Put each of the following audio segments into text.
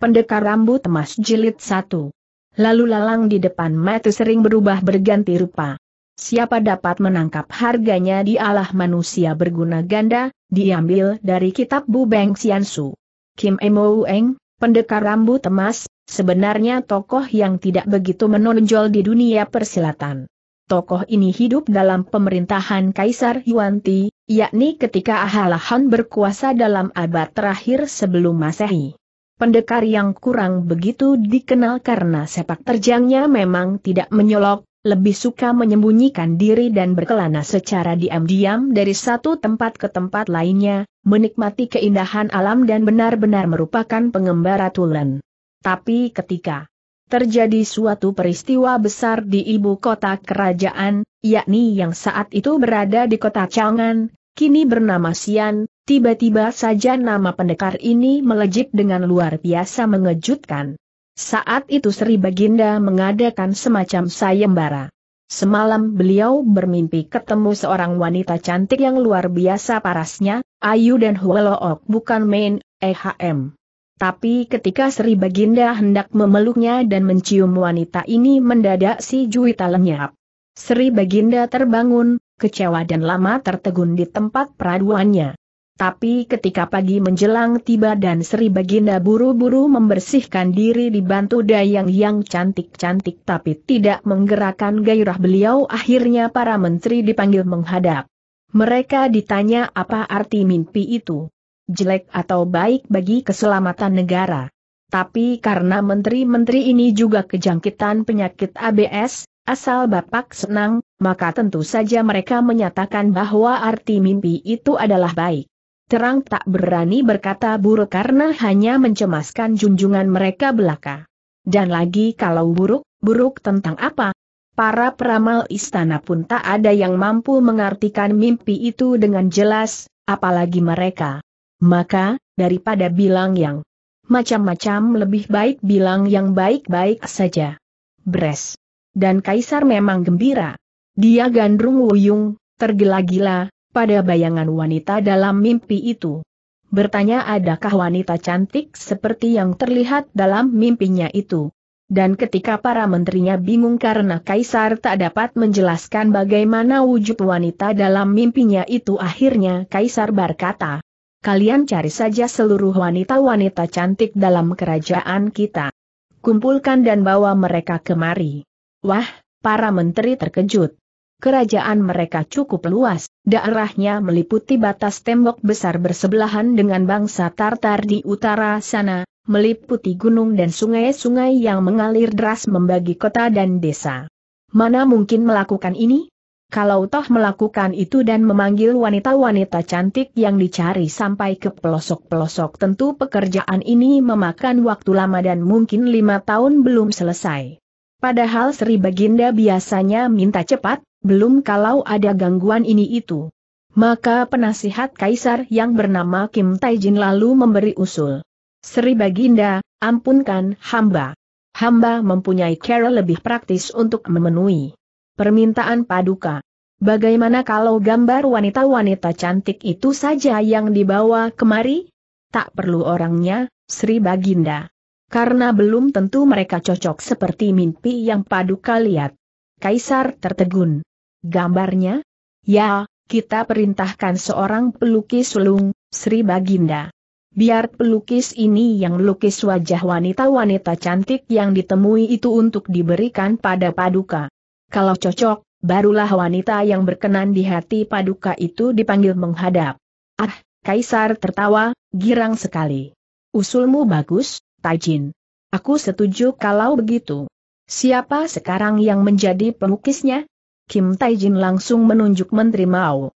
Pendekar Rambut Emas Jilid satu. Lalu lalang di depan mata sering berubah berganti rupa. Siapa dapat menangkap harganya di Allah manusia berguna ganda, diambil dari kitab Bu Beng Xiansu. Kim Emo Eng, pendekar rambut emas, sebenarnya tokoh yang tidak begitu menonjol di dunia persilatan. Tokoh ini hidup dalam pemerintahan Kaisar Yuan Ti, yakni ketika Ahalahan berkuasa dalam abad terakhir sebelum Masehi pendekar yang kurang begitu dikenal karena sepak terjangnya memang tidak menyolok, lebih suka menyembunyikan diri dan berkelana secara diam-diam dari satu tempat ke tempat lainnya, menikmati keindahan alam dan benar-benar merupakan pengembara tulen. Tapi ketika terjadi suatu peristiwa besar di ibu kota kerajaan, yakni yang saat itu berada di kota Changan, kini bernama Sian, tiba-tiba saja nama pendekar ini melejit dengan luar biasa mengejutkan. Saat itu Sri Baginda mengadakan semacam sayembara. Semalam beliau bermimpi ketemu seorang wanita cantik yang luar biasa parasnya, Ayu dan Huelook bukan main, EHM. Tapi ketika Sri Baginda hendak memeluknya dan mencium wanita ini mendadak si Juwita lenyap. Sri Baginda terbangun, kecewa dan lama tertegun di tempat peraduannya. Tapi ketika pagi menjelang tiba dan Sri Baginda buru-buru membersihkan diri dibantu Dayang yang cantik-cantik tapi tidak menggerakkan gairah beliau akhirnya para menteri dipanggil menghadap. Mereka ditanya apa arti mimpi itu. Jelek atau baik bagi keselamatan negara. Tapi karena menteri-menteri ini juga kejangkitan penyakit ABS, Asal Bapak senang, maka tentu saja mereka menyatakan bahwa arti mimpi itu adalah baik. Terang tak berani berkata buruk karena hanya mencemaskan junjungan mereka belaka. Dan lagi kalau buruk, buruk tentang apa? Para peramal istana pun tak ada yang mampu mengartikan mimpi itu dengan jelas, apalagi mereka. Maka, daripada bilang yang macam-macam lebih baik bilang yang baik-baik saja. Bres dan kaisar memang gembira. Dia gandrung wuyung, tergila-gila, pada bayangan wanita dalam mimpi itu. Bertanya adakah wanita cantik seperti yang terlihat dalam mimpinya itu. Dan ketika para menterinya bingung karena Kaisar tak dapat menjelaskan bagaimana wujud wanita dalam mimpinya itu akhirnya Kaisar berkata, Kalian cari saja seluruh wanita-wanita cantik dalam kerajaan kita. Kumpulkan dan bawa mereka kemari. Wah, para menteri terkejut. Kerajaan mereka cukup luas, daerahnya meliputi batas tembok besar bersebelahan dengan bangsa Tartar di utara sana, meliputi gunung dan sungai-sungai yang mengalir deras membagi kota dan desa. Mana mungkin melakukan ini? Kalau toh melakukan itu dan memanggil wanita-wanita cantik yang dicari sampai ke pelosok-pelosok tentu pekerjaan ini memakan waktu lama dan mungkin lima tahun belum selesai. Padahal Sri Baginda biasanya minta cepat, belum kalau ada gangguan ini itu. Maka penasihat kaisar yang bernama Kim Taijin lalu memberi usul. Sri Baginda, ampunkan hamba. Hamba mempunyai cara lebih praktis untuk memenuhi permintaan paduka. Bagaimana kalau gambar wanita-wanita cantik itu saja yang dibawa kemari? Tak perlu orangnya, Sri Baginda. Karena belum tentu mereka cocok seperti mimpi yang paduka lihat. Kaisar tertegun. Gambarnya? Ya, kita perintahkan seorang pelukis sulung, Sri Baginda. Biar pelukis ini yang lukis wajah wanita-wanita cantik yang ditemui itu untuk diberikan pada paduka. Kalau cocok, barulah wanita yang berkenan di hati paduka itu dipanggil menghadap. Ah, Kaisar tertawa, girang sekali. Usulmu bagus, Taijin. Aku setuju kalau begitu. Siapa sekarang yang menjadi pelukisnya? Kim Taijin langsung menunjuk Menteri Mao.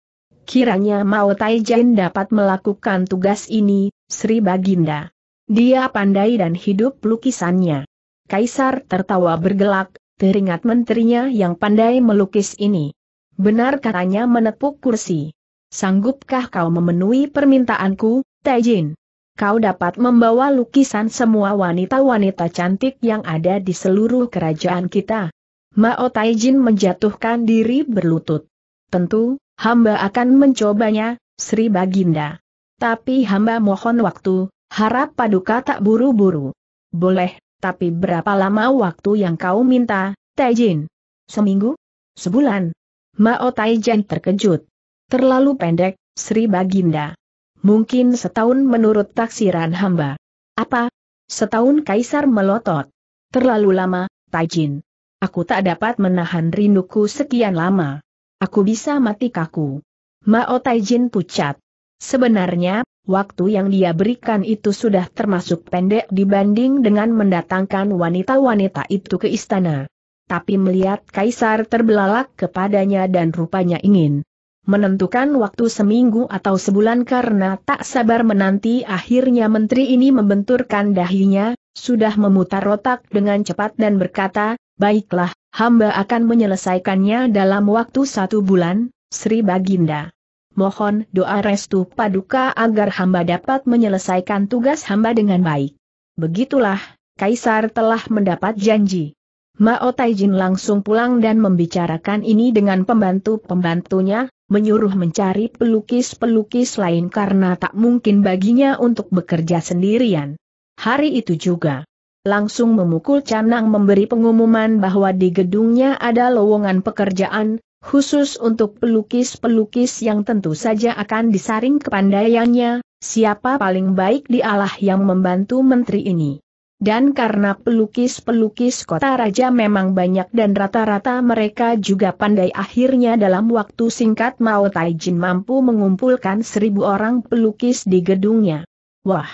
Kiranya Mao Taijin dapat melakukan tugas ini, Sri Baginda. Dia pandai dan hidup lukisannya. Kaisar tertawa bergelak, teringat menterinya yang pandai melukis ini. Benar katanya menepuk kursi. Sanggupkah kau memenuhi permintaanku, Taijin? kau dapat membawa lukisan semua wanita-wanita cantik yang ada di seluruh kerajaan kita. Mao Taijin menjatuhkan diri berlutut. Tentu, hamba akan mencobanya, Sri Baginda. Tapi hamba mohon waktu, harap paduka tak buru-buru. Boleh, tapi berapa lama waktu yang kau minta, Taijin? Seminggu? Sebulan? Mao Taijin terkejut. Terlalu pendek, Sri Baginda. Mungkin setahun menurut taksiran hamba. Apa? Setahun kaisar melotot. Terlalu lama, Tajin. Aku tak dapat menahan rinduku sekian lama. Aku bisa mati kaku. Mao Taijin pucat. Sebenarnya, waktu yang dia berikan itu sudah termasuk pendek dibanding dengan mendatangkan wanita-wanita itu ke istana. Tapi melihat kaisar terbelalak kepadanya dan rupanya ingin menentukan waktu seminggu atau sebulan karena tak sabar menanti akhirnya menteri ini membenturkan dahinya, sudah memutar otak dengan cepat dan berkata, baiklah, hamba akan menyelesaikannya dalam waktu satu bulan, Sri Baginda. Mohon doa restu paduka agar hamba dapat menyelesaikan tugas hamba dengan baik. Begitulah, Kaisar telah mendapat janji. Mao Taijin langsung pulang dan membicarakan ini dengan pembantu-pembantunya, menyuruh mencari pelukis-pelukis lain karena tak mungkin baginya untuk bekerja sendirian. Hari itu juga, langsung memukul canang memberi pengumuman bahwa di gedungnya ada lowongan pekerjaan, khusus untuk pelukis-pelukis yang tentu saja akan disaring kepandaiannya, siapa paling baik dialah yang membantu menteri ini. Dan karena pelukis-pelukis kota raja memang banyak dan rata-rata mereka juga pandai akhirnya dalam waktu singkat Mao Taijin mampu mengumpulkan seribu orang pelukis di gedungnya. Wah!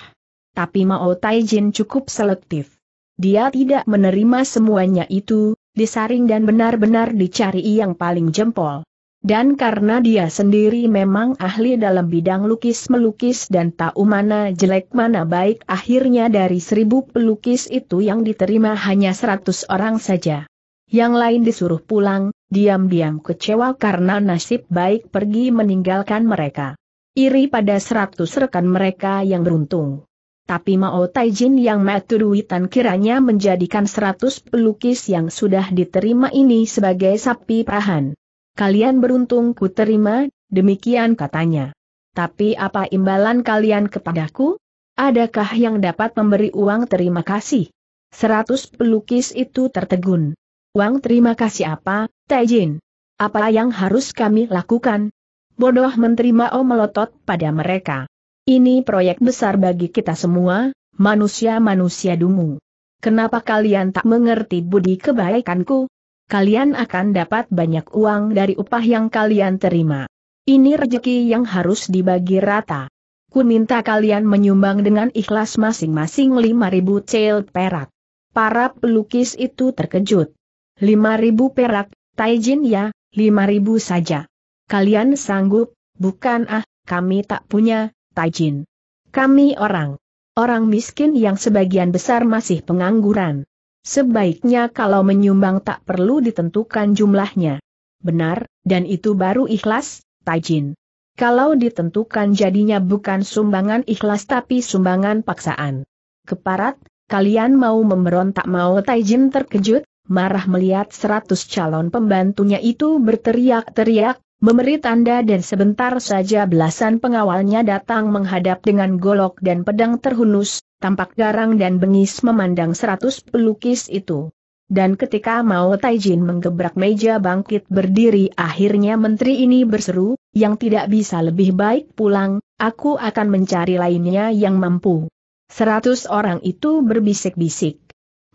Tapi Mao Taijin cukup selektif. Dia tidak menerima semuanya itu, disaring dan benar-benar dicari yang paling jempol. Dan karena dia sendiri memang ahli dalam bidang lukis-melukis dan tahu mana jelek mana baik akhirnya dari seribu pelukis itu yang diterima hanya seratus orang saja. Yang lain disuruh pulang, diam-diam kecewa karena nasib baik pergi meninggalkan mereka. Iri pada seratus rekan mereka yang beruntung. Tapi Mao Taijin yang duitan kiranya menjadikan seratus pelukis yang sudah diterima ini sebagai sapi perahan. Kalian beruntung ku terima, demikian katanya. Tapi apa imbalan kalian kepadaku? Adakah yang dapat memberi uang terima kasih? Seratus pelukis itu tertegun. Uang terima kasih apa, Taijin? Apa yang harus kami lakukan? Bodoh menerima O melotot pada mereka. Ini proyek besar bagi kita semua, manusia-manusia dungu. Kenapa kalian tak mengerti budi kebaikanku? kalian akan dapat banyak uang dari upah yang kalian terima. Ini rejeki yang harus dibagi rata. Ku minta kalian menyumbang dengan ikhlas masing-masing 5.000 cel perak. Para pelukis itu terkejut. 5.000 perak, Taijin ya, 5.000 saja. Kalian sanggup, bukan ah, kami tak punya, Taijin. Kami orang. Orang miskin yang sebagian besar masih pengangguran. Sebaiknya kalau menyumbang tak perlu ditentukan jumlahnya. Benar, dan itu baru ikhlas, Tajin. Kalau ditentukan jadinya bukan sumbangan ikhlas tapi sumbangan paksaan. Keparat, kalian mau memberontak mau Tajin terkejut, marah melihat seratus calon pembantunya itu berteriak-teriak, memberi tanda dan sebentar saja belasan pengawalnya datang menghadap dengan golok dan pedang terhunus, tampak garang dan bengis memandang seratus pelukis itu. Dan ketika Mao Taijin menggebrak meja bangkit berdiri akhirnya menteri ini berseru, yang tidak bisa lebih baik pulang, aku akan mencari lainnya yang mampu. Seratus orang itu berbisik-bisik.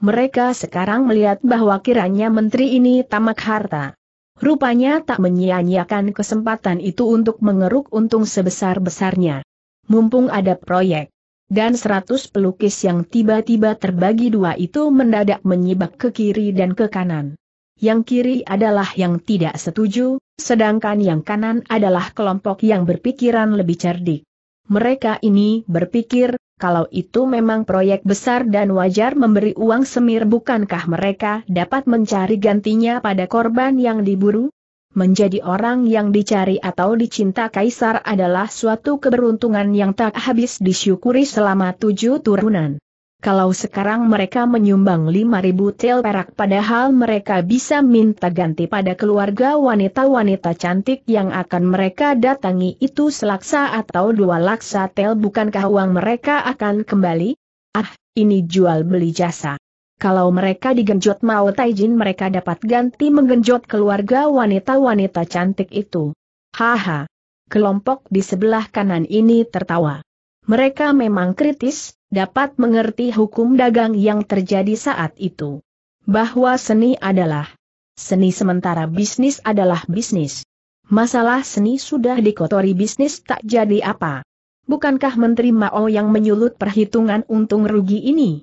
Mereka sekarang melihat bahwa kiranya menteri ini tamak harta. Rupanya tak menyia-nyiakan kesempatan itu untuk mengeruk untung sebesar-besarnya. Mumpung ada proyek dan seratus pelukis yang tiba-tiba terbagi dua itu mendadak menyibak ke kiri dan ke kanan. Yang kiri adalah yang tidak setuju, sedangkan yang kanan adalah kelompok yang berpikiran lebih cerdik. Mereka ini berpikir, kalau itu memang proyek besar dan wajar memberi uang semir bukankah mereka dapat mencari gantinya pada korban yang diburu? Menjadi orang yang dicari atau dicinta kaisar adalah suatu keberuntungan yang tak habis disyukuri selama tujuh turunan. Kalau sekarang mereka menyumbang lima ribu tel perak padahal mereka bisa minta ganti pada keluarga wanita-wanita cantik yang akan mereka datangi itu selaksa atau dua laksa tel bukankah uang mereka akan kembali? Ah, ini jual beli jasa kalau mereka digenjot mau Taijin mereka dapat ganti menggenjot keluarga wanita-wanita cantik itu. Haha. Kelompok di sebelah kanan ini tertawa. Mereka memang kritis, dapat mengerti hukum dagang yang terjadi saat itu. Bahwa seni adalah seni sementara bisnis adalah bisnis. Masalah seni sudah dikotori bisnis tak jadi apa. Bukankah Menteri Mao yang menyulut perhitungan untung rugi ini?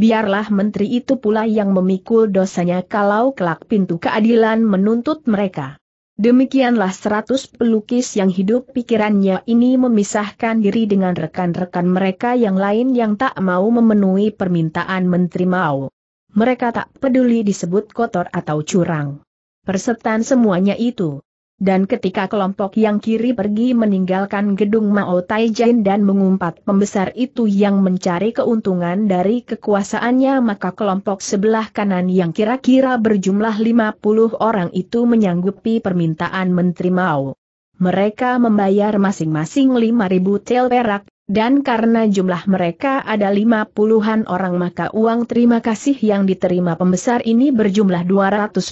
biarlah menteri itu pula yang memikul dosanya kalau kelak pintu keadilan menuntut mereka. Demikianlah seratus pelukis yang hidup pikirannya ini memisahkan diri dengan rekan-rekan mereka yang lain yang tak mau memenuhi permintaan Menteri mau. Mereka tak peduli disebut kotor atau curang. Persetan semuanya itu dan ketika kelompok yang kiri pergi meninggalkan gedung Mao Jin dan mengumpat pembesar itu yang mencari keuntungan dari kekuasaannya maka kelompok sebelah kanan yang kira-kira berjumlah 50 orang itu menyanggupi permintaan Menteri Mao. Mereka membayar masing-masing 5.000 tel perak, dan karena jumlah mereka ada lima puluhan orang maka uang terima kasih yang diterima pembesar ini berjumlah 250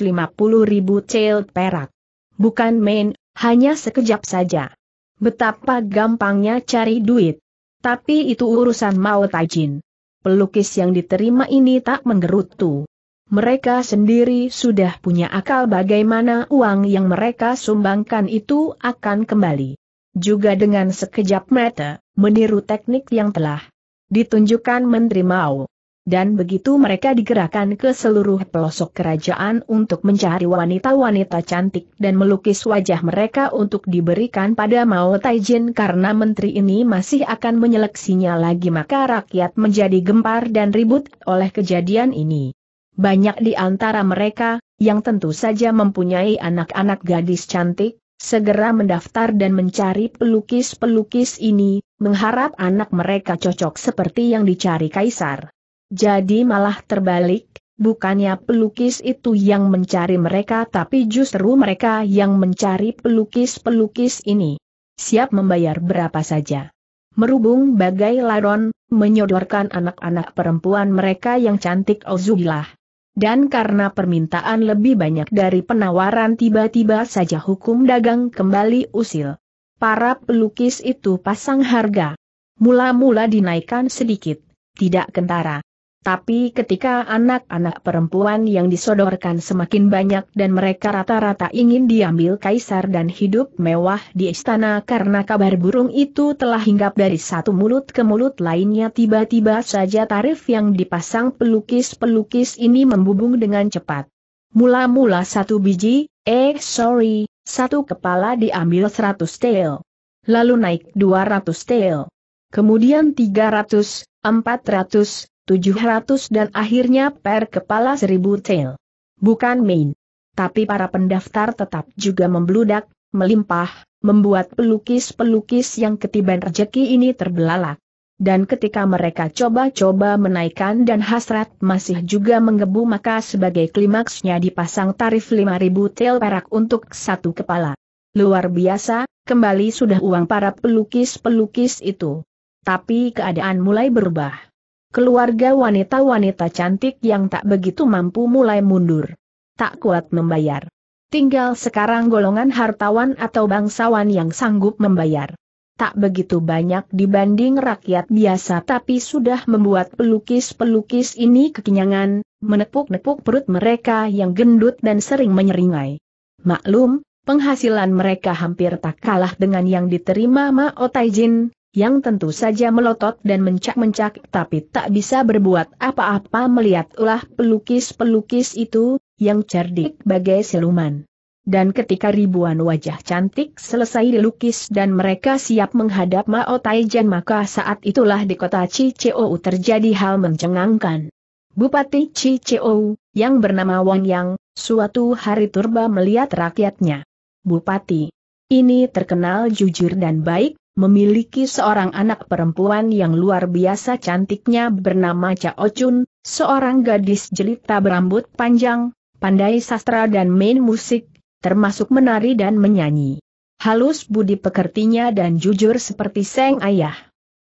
ribu cel perak. Bukan main, hanya sekejap saja. Betapa gampangnya cari duit. Tapi itu urusan mau tajin. Pelukis yang diterima ini tak menggerutu. Mereka sendiri sudah punya akal bagaimana uang yang mereka sumbangkan itu akan kembali. Juga dengan sekejap mata, meniru teknik yang telah ditunjukkan Menteri Mao dan begitu mereka digerakkan ke seluruh pelosok kerajaan untuk mencari wanita-wanita cantik dan melukis wajah mereka untuk diberikan pada Mao Taijin karena menteri ini masih akan menyeleksinya lagi maka rakyat menjadi gempar dan ribut oleh kejadian ini. Banyak di antara mereka, yang tentu saja mempunyai anak-anak gadis cantik, segera mendaftar dan mencari pelukis-pelukis ini, mengharap anak mereka cocok seperti yang dicari kaisar. Jadi malah terbalik, bukannya pelukis itu yang mencari mereka tapi justru mereka yang mencari pelukis-pelukis ini. Siap membayar berapa saja. Merubung bagai laron, menyodorkan anak-anak perempuan mereka yang cantik Ozubillah. Dan karena permintaan lebih banyak dari penawaran tiba-tiba saja hukum dagang kembali usil. Para pelukis itu pasang harga. Mula-mula dinaikkan sedikit, tidak kentara. Tapi ketika anak-anak perempuan yang disodorkan semakin banyak dan mereka rata-rata ingin diambil kaisar dan hidup mewah di istana karena kabar burung itu telah hinggap dari satu mulut ke mulut lainnya tiba-tiba saja tarif yang dipasang pelukis-pelukis ini membubung dengan cepat. Mula-mula satu biji, eh sorry, satu kepala diambil seratus tail, Lalu naik dua ratus tel. Kemudian tiga ratus, empat ratus, 700 dan akhirnya per kepala 1000 tail. Bukan main. Tapi para pendaftar tetap juga membludak, melimpah, membuat pelukis-pelukis yang ketiban rejeki ini terbelalak. Dan ketika mereka coba-coba menaikkan dan hasrat masih juga menggebu maka sebagai klimaksnya dipasang tarif 5.000 tail perak untuk satu kepala. Luar biasa, kembali sudah uang para pelukis-pelukis itu. Tapi keadaan mulai berubah keluarga wanita-wanita cantik yang tak begitu mampu mulai mundur. Tak kuat membayar. Tinggal sekarang golongan hartawan atau bangsawan yang sanggup membayar. Tak begitu banyak dibanding rakyat biasa tapi sudah membuat pelukis-pelukis ini kekenyangan, menepuk-nepuk perut mereka yang gendut dan sering menyeringai. Maklum, penghasilan mereka hampir tak kalah dengan yang diterima Mao Taijin, yang tentu saja melotot dan mencak-mencak tapi tak bisa berbuat apa-apa melihat ulah pelukis-pelukis itu, yang cerdik bagai siluman. Dan ketika ribuan wajah cantik selesai dilukis dan mereka siap menghadap Mao Taijan maka saat itulah di kota Cicou terjadi hal mencengangkan. Bupati Cicou, yang bernama Wang Yang, suatu hari turba melihat rakyatnya. Bupati ini terkenal jujur dan baik, memiliki seorang anak perempuan yang luar biasa cantiknya bernama Cao Chun, seorang gadis jelita berambut panjang, pandai sastra dan main musik, termasuk menari dan menyanyi. Halus budi pekertinya dan jujur seperti seng ayah.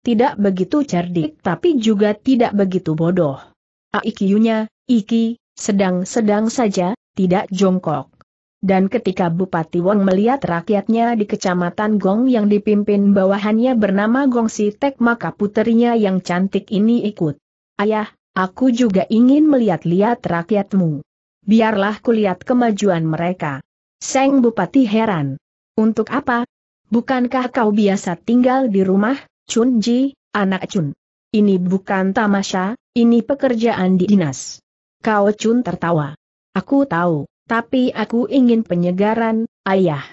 Tidak begitu cerdik tapi juga tidak begitu bodoh. Aikyunya, Iki, sedang-sedang saja, tidak jongkok. Dan ketika Bupati Wong melihat rakyatnya di kecamatan Gong yang dipimpin bawahannya bernama Gong Sitek maka puterinya yang cantik ini ikut. Ayah, aku juga ingin melihat-lihat rakyatmu. Biarlah kulihat kemajuan mereka. Seng Bupati heran. Untuk apa? Bukankah kau biasa tinggal di rumah, Chun Ji, anak Chun? Ini bukan tamasya, ini pekerjaan di dinas. Kau Chun tertawa. Aku tahu. Tapi aku ingin penyegaran, ayah.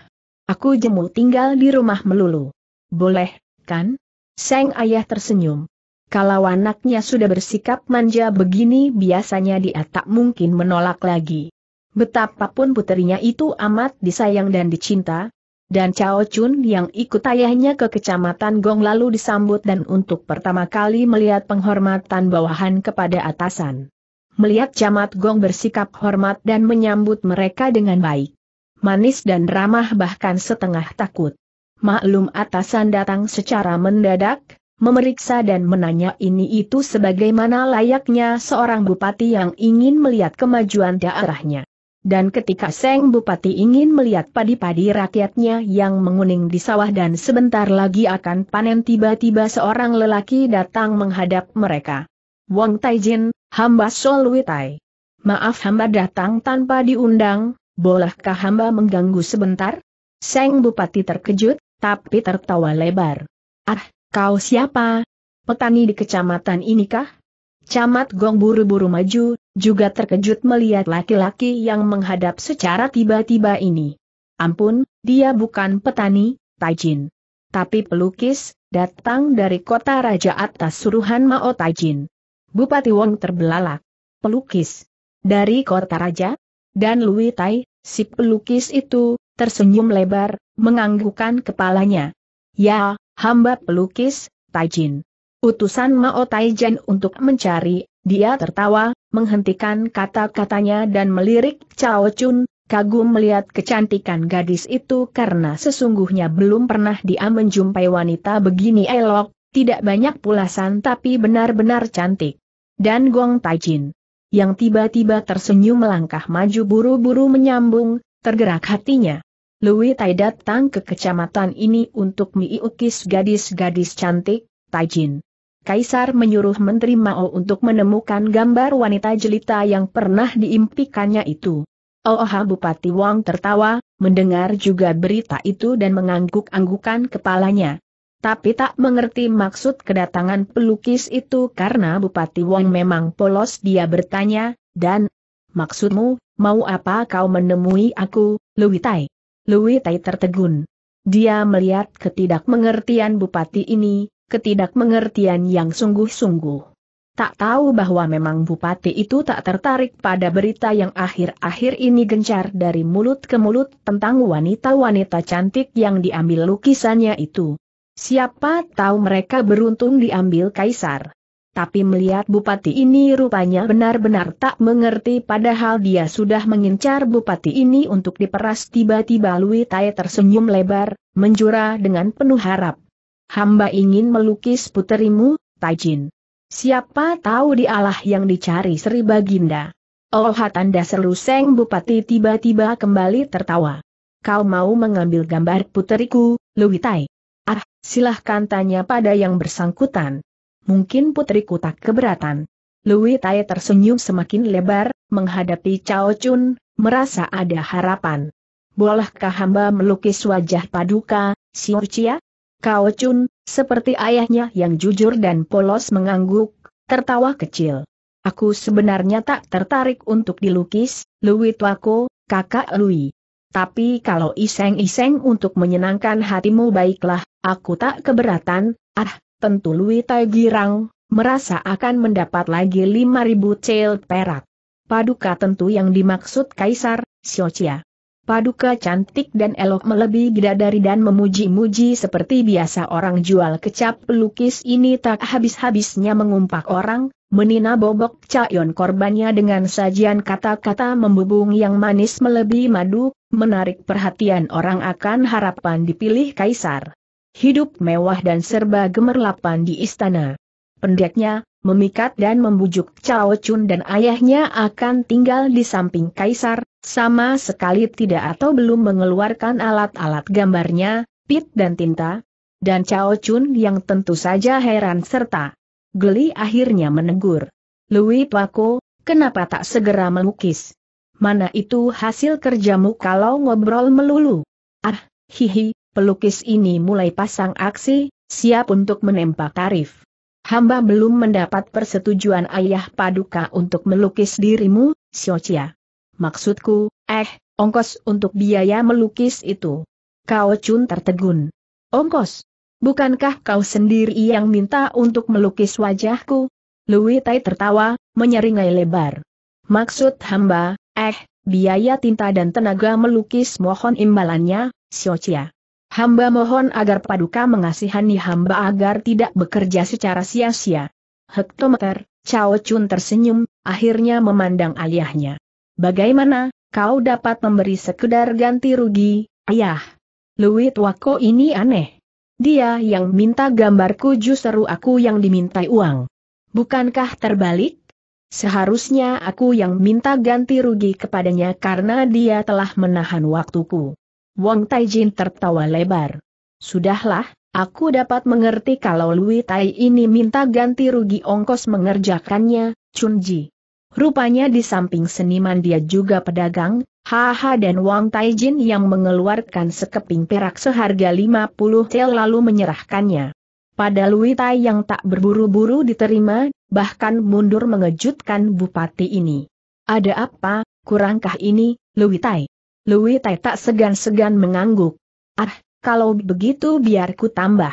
Aku jemu tinggal di rumah melulu. Boleh, kan? Sang ayah tersenyum. Kalau anaknya sudah bersikap manja begini biasanya dia tak mungkin menolak lagi. Betapapun puterinya itu amat disayang dan dicinta, dan Chao Chun yang ikut ayahnya ke kecamatan Gong lalu disambut dan untuk pertama kali melihat penghormatan bawahan kepada atasan melihat camat gong bersikap hormat dan menyambut mereka dengan baik. Manis dan ramah bahkan setengah takut. Maklum atasan datang secara mendadak, memeriksa dan menanya ini itu sebagaimana layaknya seorang bupati yang ingin melihat kemajuan daerahnya. Dan ketika Seng Bupati ingin melihat padi-padi rakyatnya yang menguning di sawah dan sebentar lagi akan panen tiba-tiba seorang lelaki datang menghadap mereka. Wong Taijin, hamba Sol Witai. Maaf hamba datang tanpa diundang, bolehkah hamba mengganggu sebentar? Seng Bupati terkejut, tapi tertawa lebar. Ah, kau siapa? Petani di kecamatan inikah? Camat Gong buru-buru maju, juga terkejut melihat laki-laki yang menghadap secara tiba-tiba ini. Ampun, dia bukan petani, Taijin. Tapi pelukis, datang dari kota Raja atas suruhan Mao Taijin. Bupati Wong terbelalak. Pelukis. Dari kota raja? Dan Lui Tai, si pelukis itu, tersenyum lebar, menganggukkan kepalanya. Ya, hamba pelukis, Taijin. Utusan Mao Taijin untuk mencari, dia tertawa, menghentikan kata-katanya dan melirik Cao Chun, kagum melihat kecantikan gadis itu karena sesungguhnya belum pernah dia menjumpai wanita begini elok, tidak banyak pulasan tapi benar-benar cantik dan Gong Taijin. Yang tiba-tiba tersenyum melangkah maju buru-buru menyambung, tergerak hatinya. Louis Tai datang ke kecamatan ini untuk miukis gadis-gadis cantik, Taijin. Kaisar menyuruh Menteri Mao untuk menemukan gambar wanita jelita yang pernah diimpikannya itu. Oh Bupati Wang tertawa, mendengar juga berita itu dan mengangguk-anggukan kepalanya tapi tak mengerti maksud kedatangan pelukis itu karena Bupati Wong memang polos dia bertanya, dan, maksudmu, mau apa kau menemui aku, Lui Tai tertegun. Dia melihat ketidakmengertian Bupati ini, ketidakmengertian yang sungguh-sungguh tak tahu bahwa memang bupati itu tak tertarik pada berita yang akhir-akhir ini gencar dari mulut ke mulut tentang wanita-wanita cantik yang diambil lukisannya itu. Siapa tahu mereka beruntung diambil kaisar. Tapi melihat bupati ini rupanya benar-benar tak mengerti padahal dia sudah mengincar bupati ini untuk diperas tiba-tiba Lui Tai tersenyum lebar, menjura dengan penuh harap. Hamba ingin melukis puterimu, Tajin. Siapa tahu dialah yang dicari Sri Baginda. Oh tanda seluseng bupati tiba-tiba kembali tertawa. Kau mau mengambil gambar puteriku, Tai. Ah, silahkan tanya pada yang bersangkutan. Mungkin putriku tak keberatan. Louis Tai tersenyum semakin lebar, menghadapi Cao Chun, merasa ada harapan. Bolehkah hamba melukis wajah paduka, Siurcia? Cao Chun, seperti ayahnya yang jujur dan polos mengangguk, tertawa kecil. Aku sebenarnya tak tertarik untuk dilukis, Louis Tuako, kakak Louis tapi kalau iseng-iseng untuk menyenangkan hatimu baiklah, aku tak keberatan, ah, tentu Lui Tai Girang, merasa akan mendapat lagi 5000 cel perak. Paduka tentu yang dimaksud Kaisar, Siocia. Paduka cantik dan elok melebihi bidadari dan memuji-muji seperti biasa orang jual kecap pelukis ini tak habis-habisnya mengumpak orang, Menina bobok Cayon korbannya dengan sajian kata-kata membubung yang manis melebihi madu, menarik perhatian orang akan harapan dipilih kaisar. Hidup mewah dan serba gemerlapan di istana. Pendeknya, memikat dan membujuk Cao Chun dan ayahnya akan tinggal di samping kaisar, sama sekali tidak atau belum mengeluarkan alat-alat gambarnya, pit dan tinta. Dan Cao Chun yang tentu saja heran serta geli akhirnya menegur. Louis Paco, kenapa tak segera melukis? Mana itu hasil kerjamu kalau ngobrol melulu? Ah, hihi, pelukis ini mulai pasang aksi, siap untuk menempak tarif. Hamba belum mendapat persetujuan ayah paduka untuk melukis dirimu, Siocia. Maksudku, eh, ongkos untuk biaya melukis itu. Kau cun tertegun. Ongkos, bukankah kau sendiri yang minta untuk melukis wajahku? Louis Tai tertawa, menyeringai lebar. Maksud hamba, eh, biaya tinta dan tenaga melukis mohon imbalannya, siocia. Hamba mohon agar paduka mengasihani hamba agar tidak bekerja secara sia-sia. Hektometer, Chao Chun tersenyum, akhirnya memandang ayahnya. Bagaimana, kau dapat memberi sekedar ganti rugi, ayah? Louis Wako ini aneh. Dia yang minta gambarku justru aku yang dimintai uang. Bukankah terbalik? Seharusnya aku yang minta ganti rugi kepadanya karena dia telah menahan waktuku. Wong Taijin tertawa lebar. Sudahlah, aku dapat mengerti kalau Lui Tai ini minta ganti rugi ongkos mengerjakannya, Chunji. Rupanya di samping seniman dia juga pedagang, Haha dan Wang Taijin yang mengeluarkan sekeping perak seharga 50 tel lalu menyerahkannya. Pada Lui Tai yang tak berburu-buru diterima, bahkan mundur mengejutkan bupati ini. Ada apa, kurangkah ini, Lui Tai? Lui Tai tak segan-segan mengangguk. Ah, kalau begitu biar ku tambah.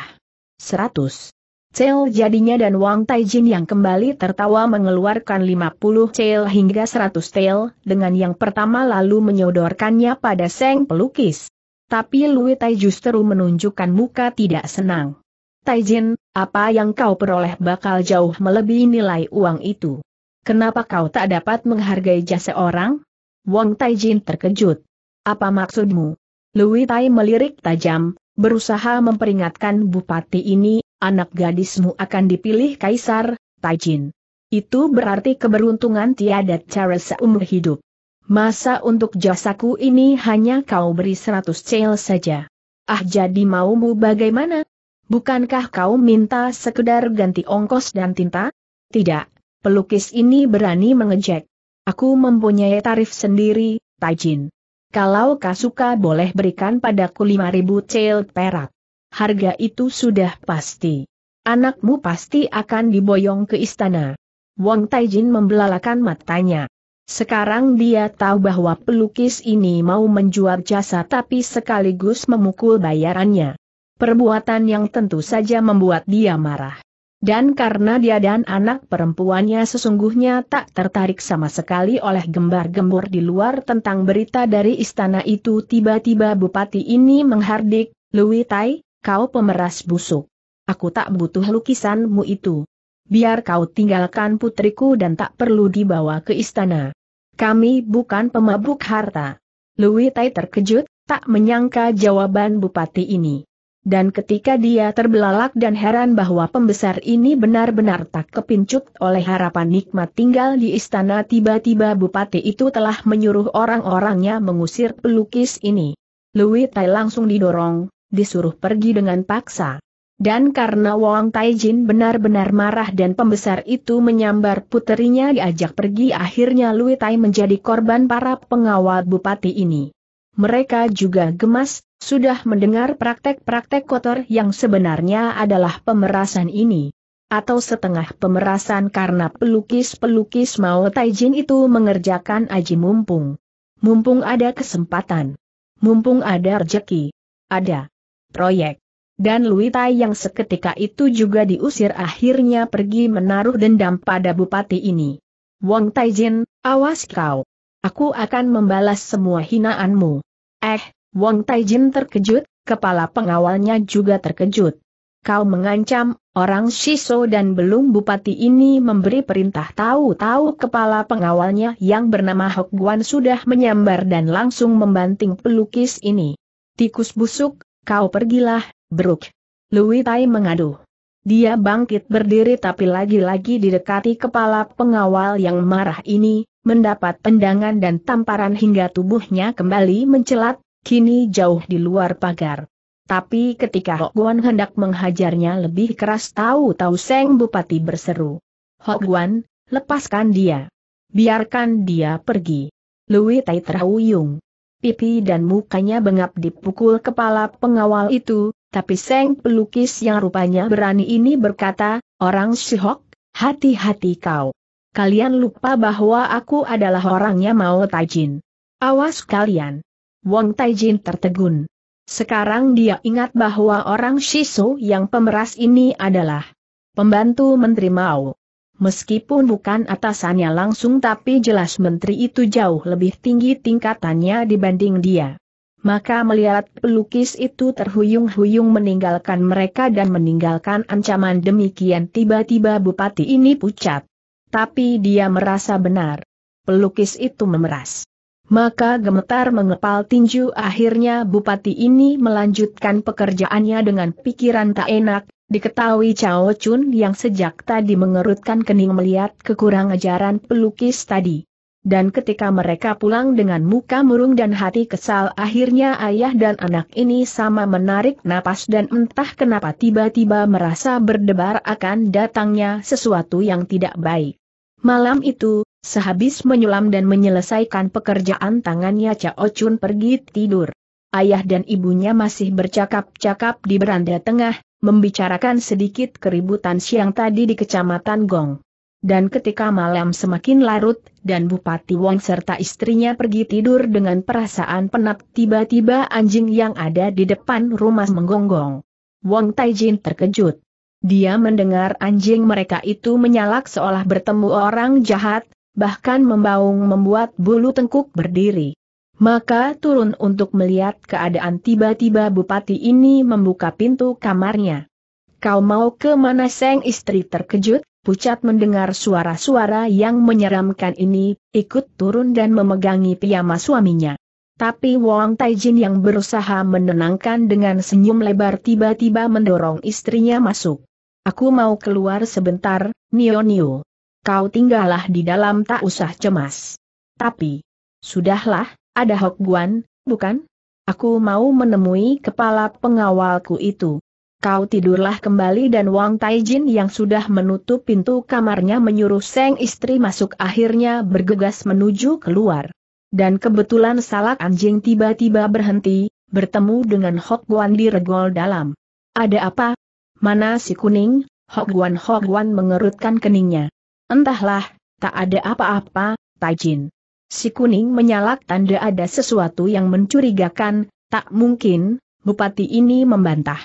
Seratus cel jadinya dan Wang Taijin yang kembali tertawa mengeluarkan 50 cel hingga 100 tel, dengan yang pertama lalu menyodorkannya pada Seng pelukis. Tapi Lui Tai justru menunjukkan muka tidak senang. Taijin, apa yang kau peroleh bakal jauh melebihi nilai uang itu. Kenapa kau tak dapat menghargai jasa orang? Wang Taijin terkejut. Apa maksudmu? Lui Tai melirik tajam, berusaha memperingatkan bupati ini anak gadismu akan dipilih kaisar, Taijin. Itu berarti keberuntungan tiada cara seumur hidup. Masa untuk jasaku ini hanya kau beri seratus cel saja. Ah jadi maumu bagaimana? Bukankah kau minta sekedar ganti ongkos dan tinta? Tidak, pelukis ini berani mengejek. Aku mempunyai tarif sendiri, Taijin. Kalau kau suka boleh berikan padaku 5000 cel perak harga itu sudah pasti. Anakmu pasti akan diboyong ke istana. Wang Taijin membelalakan matanya. Sekarang dia tahu bahwa pelukis ini mau menjual jasa tapi sekaligus memukul bayarannya. Perbuatan yang tentu saja membuat dia marah. Dan karena dia dan anak perempuannya sesungguhnya tak tertarik sama sekali oleh gembar-gembor di luar tentang berita dari istana itu tiba-tiba bupati ini menghardik, Louis Tai, kau pemeras busuk. Aku tak butuh lukisanmu itu. Biar kau tinggalkan putriku dan tak perlu dibawa ke istana. Kami bukan pemabuk harta. Louis Tai terkejut, tak menyangka jawaban bupati ini. Dan ketika dia terbelalak dan heran bahwa pembesar ini benar-benar tak kepincut oleh harapan nikmat tinggal di istana tiba-tiba bupati itu telah menyuruh orang-orangnya mengusir pelukis ini. Louis Tai langsung didorong, disuruh pergi dengan paksa. Dan karena Wang Taijin benar-benar marah dan pembesar itu menyambar puterinya diajak pergi akhirnya Lui Tai menjadi korban para pengawal bupati ini. Mereka juga gemas, sudah mendengar praktek-praktek kotor yang sebenarnya adalah pemerasan ini. Atau setengah pemerasan karena pelukis-pelukis Mao Taijin itu mengerjakan aji mumpung. Mumpung ada kesempatan. Mumpung ada rejeki. Ada proyek. Dan Lui Tai yang seketika itu juga diusir akhirnya pergi menaruh dendam pada bupati ini. Wong Taijin, awas kau. Aku akan membalas semua hinaanmu. Eh, Wong Taijin terkejut, kepala pengawalnya juga terkejut. Kau mengancam, orang Shiso dan belum bupati ini memberi perintah tahu-tahu kepala pengawalnya yang bernama Hok Guan sudah menyambar dan langsung membanting pelukis ini. Tikus busuk, Kau pergilah, Bruk. Louis Tai mengadu. Dia bangkit berdiri tapi lagi-lagi didekati kepala pengawal yang marah ini, mendapat pendangan dan tamparan hingga tubuhnya kembali mencelat, kini jauh di luar pagar. Tapi ketika Hok Guan hendak menghajarnya lebih keras tahu-tahu Seng Bupati berseru. Hok Guan, lepaskan dia. Biarkan dia pergi. Louis Tai terhuyung pipi dan mukanya bengap dipukul kepala pengawal itu, tapi Seng pelukis yang rupanya berani ini berkata, Orang Sihok, hati-hati kau. Kalian lupa bahwa aku adalah orangnya mau Taijin. Awas kalian. Wong Taijin tertegun. Sekarang dia ingat bahwa orang Shiso yang pemeras ini adalah pembantu Menteri Mao. Meskipun bukan atasannya langsung tapi jelas menteri itu jauh lebih tinggi tingkatannya dibanding dia. Maka melihat pelukis itu terhuyung-huyung meninggalkan mereka dan meninggalkan ancaman demikian tiba-tiba bupati ini pucat. Tapi dia merasa benar. Pelukis itu memeras. Maka gemetar mengepal tinju akhirnya bupati ini melanjutkan pekerjaannya dengan pikiran tak enak, Diketahui Cao Chun yang sejak tadi mengerutkan kening melihat kekurang ajaran pelukis tadi. Dan ketika mereka pulang dengan muka murung dan hati kesal akhirnya ayah dan anak ini sama menarik napas dan entah kenapa tiba-tiba merasa berdebar akan datangnya sesuatu yang tidak baik. Malam itu, sehabis menyulam dan menyelesaikan pekerjaan tangannya Cao Chun pergi tidur. Ayah dan ibunya masih bercakap-cakap di beranda tengah, membicarakan sedikit keributan siang tadi di Kecamatan Gong. Dan ketika malam semakin larut, dan Bupati Wong serta istrinya pergi tidur dengan perasaan penat, tiba-tiba anjing yang ada di depan rumah menggonggong. Wong Taijin terkejut. Dia mendengar anjing mereka itu menyalak seolah bertemu orang jahat, bahkan membaung membuat bulu tengkuk berdiri. Maka turun untuk melihat keadaan tiba-tiba bupati ini membuka pintu kamarnya. Kau mau ke mana seng istri terkejut, pucat mendengar suara-suara yang menyeramkan ini, ikut turun dan memegangi piyama suaminya. Tapi Wang Taijin yang berusaha menenangkan dengan senyum lebar tiba-tiba mendorong istrinya masuk. Aku mau keluar sebentar, Nio Nio. Kau tinggallah di dalam tak usah cemas. Tapi, sudahlah, ada Hok Guan, bukan? Aku mau menemui kepala pengawalku itu. Kau tidurlah kembali dan Wang Taijin yang sudah menutup pintu kamarnya menyuruh Seng istri masuk akhirnya bergegas menuju keluar. Dan kebetulan salak anjing tiba-tiba berhenti, bertemu dengan Hok Guan di regol dalam. Ada apa? Mana si kuning? Hok Guan Hok Guan mengerutkan keningnya. Entahlah, tak ada apa-apa, Taijin. Si kuning menyalak tanda ada sesuatu yang mencurigakan, tak mungkin, bupati ini membantah.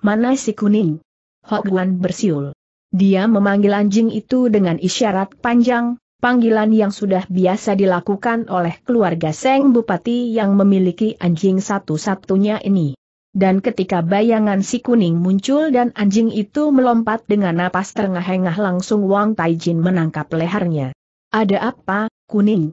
Mana si kuning? Guan bersiul. Dia memanggil anjing itu dengan isyarat panjang, panggilan yang sudah biasa dilakukan oleh keluarga Seng Bupati yang memiliki anjing satu-satunya ini. Dan ketika bayangan si kuning muncul dan anjing itu melompat dengan napas terengah-engah langsung Wang Taijin menangkap lehernya. Ada apa, kuning?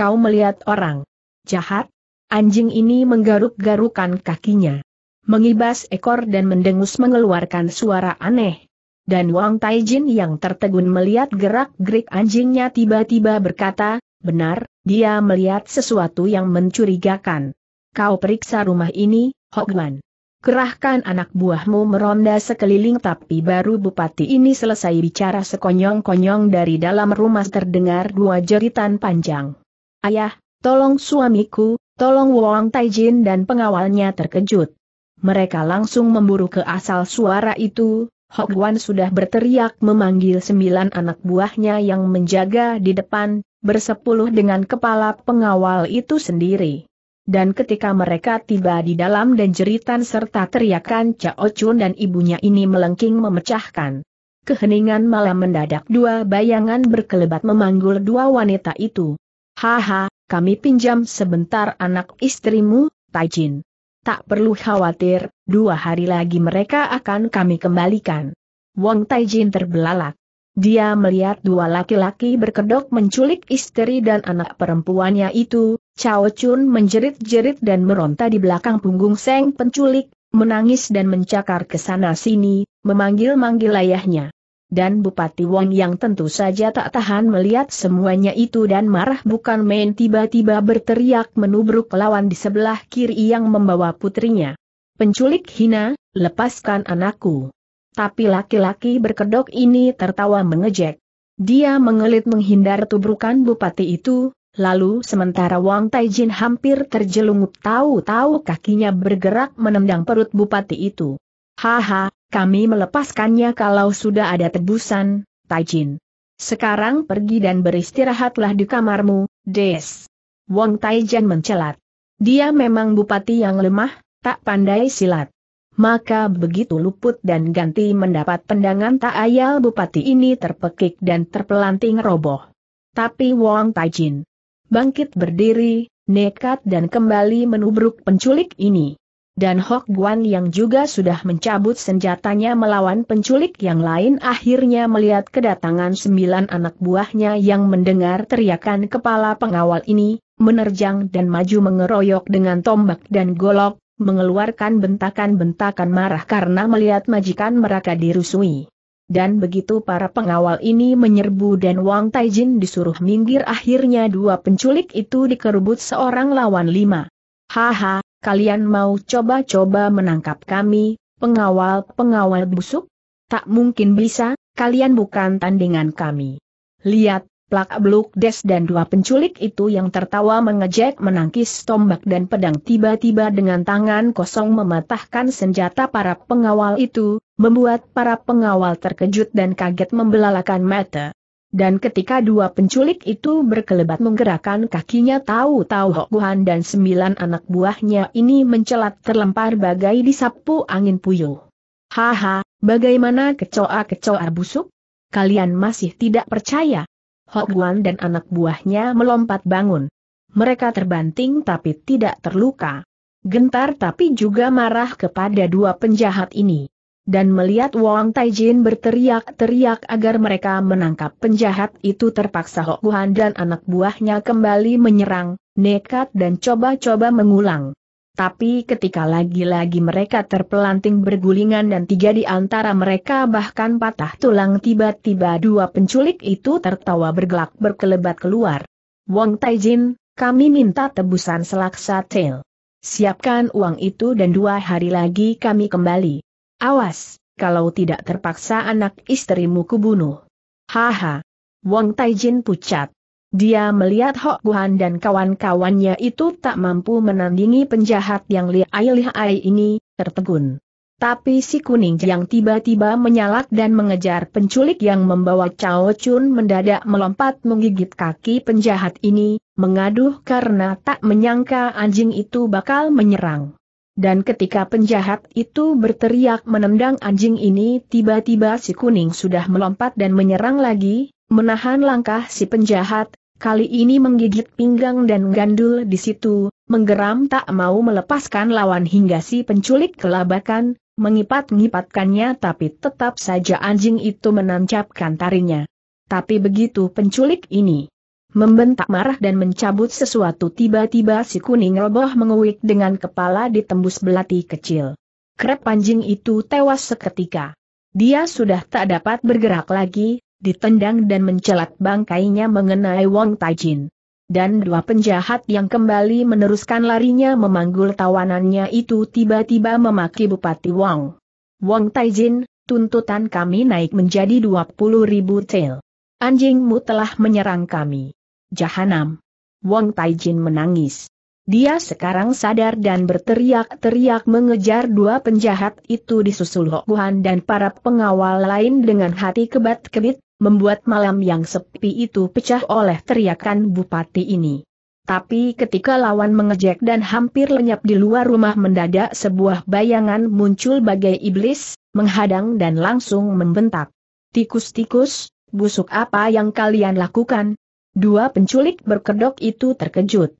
kau melihat orang jahat? Anjing ini menggaruk-garukan kakinya. Mengibas ekor dan mendengus mengeluarkan suara aneh. Dan Wang Taijin yang tertegun melihat gerak-gerik anjingnya tiba-tiba berkata, benar, dia melihat sesuatu yang mencurigakan. Kau periksa rumah ini, Hogwan. Kerahkan anak buahmu meronda sekeliling tapi baru bupati ini selesai bicara sekonyong-konyong dari dalam rumah terdengar dua jeritan panjang. Ayah, tolong suamiku, tolong Wong Taijin dan pengawalnya terkejut. Mereka langsung memburu ke asal suara itu, Hok Wan sudah berteriak memanggil sembilan anak buahnya yang menjaga di depan, bersepuluh dengan kepala pengawal itu sendiri. Dan ketika mereka tiba di dalam dan jeritan serta teriakan Cao Chun dan ibunya ini melengking memecahkan. Keheningan malam mendadak dua bayangan berkelebat memanggul dua wanita itu. Haha, kami pinjam sebentar anak istrimu, Taijin. Tak perlu khawatir, dua hari lagi mereka akan kami kembalikan. Wong Taijin terbelalak. Dia melihat dua laki-laki berkedok menculik istri dan anak perempuannya itu, Cao Chun menjerit-jerit dan meronta di belakang punggung Seng penculik, menangis dan mencakar ke sana-sini, memanggil-manggil ayahnya dan Bupati Wong yang tentu saja tak tahan melihat semuanya itu dan marah bukan main tiba-tiba berteriak menubruk lawan di sebelah kiri yang membawa putrinya. Penculik hina, lepaskan anakku. Tapi laki-laki berkedok ini tertawa mengejek. Dia mengelit menghindar tubrukan bupati itu, Lalu sementara Wang Taijin hampir terjelungup tahu-tahu kakinya bergerak menendang perut bupati itu. Haha, kami melepaskannya kalau sudah ada tebusan, Taijin. Sekarang pergi dan beristirahatlah di kamarmu, Des. Wong Taijin mencelat. Dia memang bupati yang lemah, tak pandai silat. Maka begitu luput dan ganti mendapat pendangan tak ayal bupati ini terpekik dan terpelanting roboh. Tapi Wong Taijin bangkit berdiri, nekat dan kembali menubruk penculik ini dan Hok Guan yang juga sudah mencabut senjatanya melawan penculik yang lain akhirnya melihat kedatangan sembilan anak buahnya yang mendengar teriakan kepala pengawal ini, menerjang dan maju mengeroyok dengan tombak dan golok, mengeluarkan bentakan-bentakan marah karena melihat majikan mereka dirusui. Dan begitu para pengawal ini menyerbu dan Wang Taijin disuruh minggir akhirnya dua penculik itu dikerubut seorang lawan lima. Haha, Kalian mau coba-coba menangkap kami, pengawal-pengawal busuk? Tak mungkin bisa, kalian bukan tandingan kami. Lihat, plak bluk des dan dua penculik itu yang tertawa mengejek menangkis tombak dan pedang tiba-tiba dengan tangan kosong mematahkan senjata para pengawal itu, membuat para pengawal terkejut dan kaget membelalakan mata. Dan ketika dua penculik itu berkelebat menggerakkan kakinya tahu-tahu Hok Guhan dan sembilan anak buahnya ini mencelat terlempar bagai disapu angin puyuh. Haha, bagaimana kecoa-kecoa busuk? Kalian masih tidak percaya? Hok Guhan dan anak buahnya melompat bangun. Mereka terbanting tapi tidak terluka. Gentar tapi juga marah kepada dua penjahat ini dan melihat Wang Taijin berteriak-teriak agar mereka menangkap penjahat itu terpaksa Guhan dan anak buahnya kembali menyerang, nekat dan coba-coba mengulang. Tapi ketika lagi-lagi mereka terpelanting bergulingan dan tiga di antara mereka bahkan patah tulang tiba-tiba dua penculik itu tertawa bergelak berkelebat keluar. Wang Taijin, kami minta tebusan selaksa tail. Siapkan uang itu dan dua hari lagi kami kembali. Awas, kalau tidak terpaksa anak istrimu kubunuh. Haha. Wang Taijin pucat. Dia melihat Hok Guhan dan kawan-kawannya itu tak mampu menandingi penjahat yang lihai-lihai ini, tertegun. Tapi si kuning yang tiba-tiba menyalak dan mengejar penculik yang membawa Chao Chun mendadak melompat menggigit kaki penjahat ini, mengaduh karena tak menyangka anjing itu bakal menyerang dan ketika penjahat itu berteriak menendang anjing ini tiba-tiba si kuning sudah melompat dan menyerang lagi, menahan langkah si penjahat, kali ini menggigit pinggang dan gandul di situ, menggeram tak mau melepaskan lawan hingga si penculik kelabakan, mengipat-ngipatkannya tapi tetap saja anjing itu menancapkan tarinya. Tapi begitu penculik ini Membentak marah dan mencabut sesuatu tiba-tiba si kuning roboh menguik dengan kepala ditembus belati kecil. Krep anjing itu tewas seketika. Dia sudah tak dapat bergerak lagi, ditendang dan mencelat bangkainya mengenai Wong Taijin. Dan dua penjahat yang kembali meneruskan larinya memanggul tawanannya itu tiba-tiba memaki Bupati Wong. Wong Taijin, tuntutan kami naik menjadi 20 ribu tel. Anjingmu telah menyerang kami. Jahanam. Wong Taijin menangis. Dia sekarang sadar dan berteriak-teriak mengejar dua penjahat itu disusul Hokuhan dan para pengawal lain dengan hati kebat-kebit, membuat malam yang sepi itu pecah oleh teriakan bupati ini. Tapi ketika lawan mengejek dan hampir lenyap di luar rumah mendadak sebuah bayangan muncul bagai iblis, menghadang dan langsung membentak. Tikus-tikus, busuk apa yang kalian lakukan, Dua penculik berkedok itu terkejut.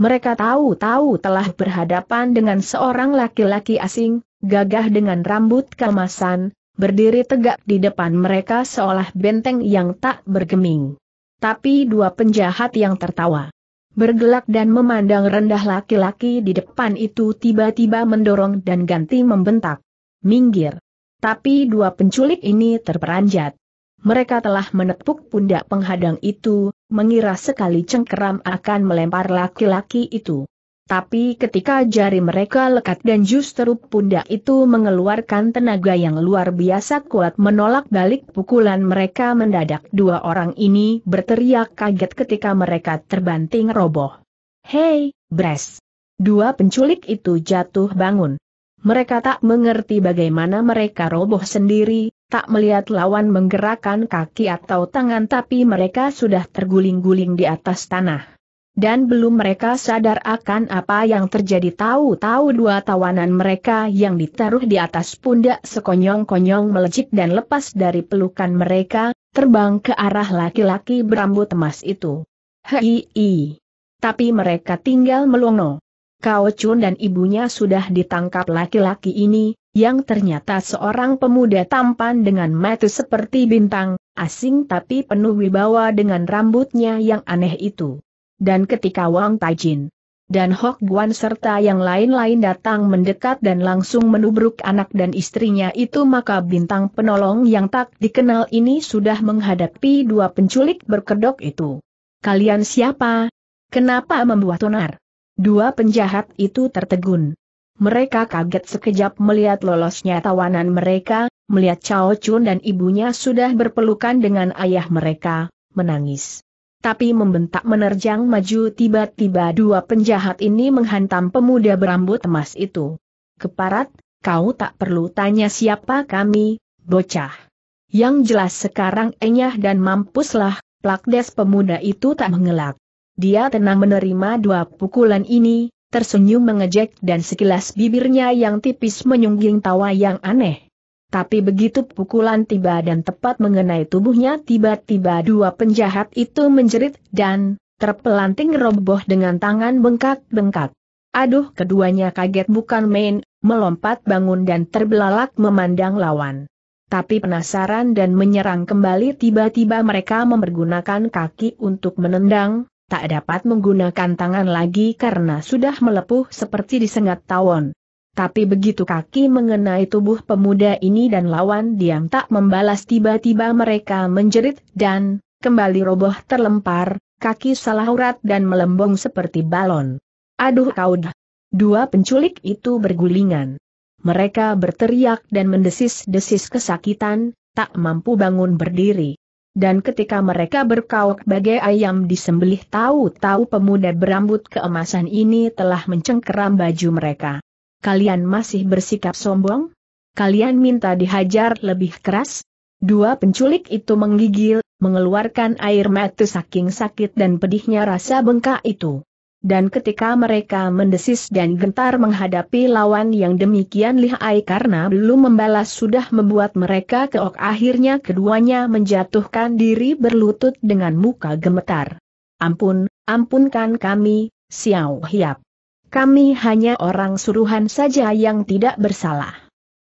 Mereka tahu-tahu telah berhadapan dengan seorang laki-laki asing, gagah dengan rambut kemasan, berdiri tegak di depan mereka seolah benteng yang tak bergeming. Tapi dua penjahat yang tertawa bergelak dan memandang rendah laki-laki di depan itu tiba-tiba mendorong dan ganti membentak. Minggir. Tapi dua penculik ini terperanjat mereka telah menepuk pundak penghadang itu, mengira sekali cengkeram akan melempar laki-laki itu. Tapi ketika jari mereka lekat dan justru pundak itu mengeluarkan tenaga yang luar biasa kuat menolak balik pukulan mereka mendadak dua orang ini berteriak kaget ketika mereka terbanting roboh. Hei, Bres! Dua penculik itu jatuh bangun. Mereka tak mengerti bagaimana mereka roboh sendiri, tak melihat lawan menggerakkan kaki atau tangan tapi mereka sudah terguling-guling di atas tanah. Dan belum mereka sadar akan apa yang terjadi tahu-tahu dua tawanan mereka yang ditaruh di atas pundak sekonyong-konyong melejit dan lepas dari pelukan mereka, terbang ke arah laki-laki berambut emas itu. Hei, tapi mereka tinggal melongo. Kau Chun dan ibunya sudah ditangkap laki-laki ini, yang ternyata seorang pemuda tampan dengan mata seperti bintang, asing tapi penuh wibawa dengan rambutnya yang aneh itu. Dan ketika Wang Taijin dan Hok Guan serta yang lain-lain datang mendekat dan langsung menubruk anak dan istrinya itu maka bintang penolong yang tak dikenal ini sudah menghadapi dua penculik berkedok itu. Kalian siapa? Kenapa membuat tonar Dua penjahat itu tertegun. Mereka kaget sekejap melihat lolosnya tawanan mereka, melihat Chao Chun dan ibunya sudah berpelukan dengan ayah mereka, menangis. Tapi membentak menerjang maju tiba-tiba dua penjahat ini menghantam pemuda berambut emas itu. Keparat, kau tak perlu tanya siapa kami, bocah. Yang jelas sekarang enyah dan mampuslah, plakdes pemuda itu tak mengelak. Dia tenang menerima dua pukulan ini, tersenyum mengejek dan sekilas bibirnya yang tipis menyungging tawa yang aneh. Tapi begitu pukulan tiba dan tepat mengenai tubuhnya tiba-tiba dua penjahat itu menjerit dan terpelanting roboh dengan tangan bengkak-bengkak. Aduh keduanya kaget bukan main, melompat bangun dan terbelalak memandang lawan. Tapi penasaran dan menyerang kembali tiba-tiba mereka mempergunakan kaki untuk menendang, tak dapat menggunakan tangan lagi karena sudah melepuh seperti disengat tawon. Tapi begitu kaki mengenai tubuh pemuda ini dan lawan diam tak membalas tiba-tiba mereka menjerit dan, kembali roboh terlempar, kaki salah urat dan melembung seperti balon. Aduh kau dah. Dua penculik itu bergulingan. Mereka berteriak dan mendesis-desis kesakitan, tak mampu bangun berdiri dan ketika mereka berkauk bagai ayam disembelih tahu-tahu pemuda berambut keemasan ini telah mencengkeram baju mereka. Kalian masih bersikap sombong? Kalian minta dihajar lebih keras? Dua penculik itu menggigil, mengeluarkan air mata saking sakit dan pedihnya rasa bengkak itu dan ketika mereka mendesis dan gentar menghadapi lawan yang demikian lihai karena belum membalas sudah membuat mereka keok akhirnya keduanya menjatuhkan diri berlutut dengan muka gemetar. Ampun, ampunkan kami, Xiao Hiap. Kami hanya orang suruhan saja yang tidak bersalah.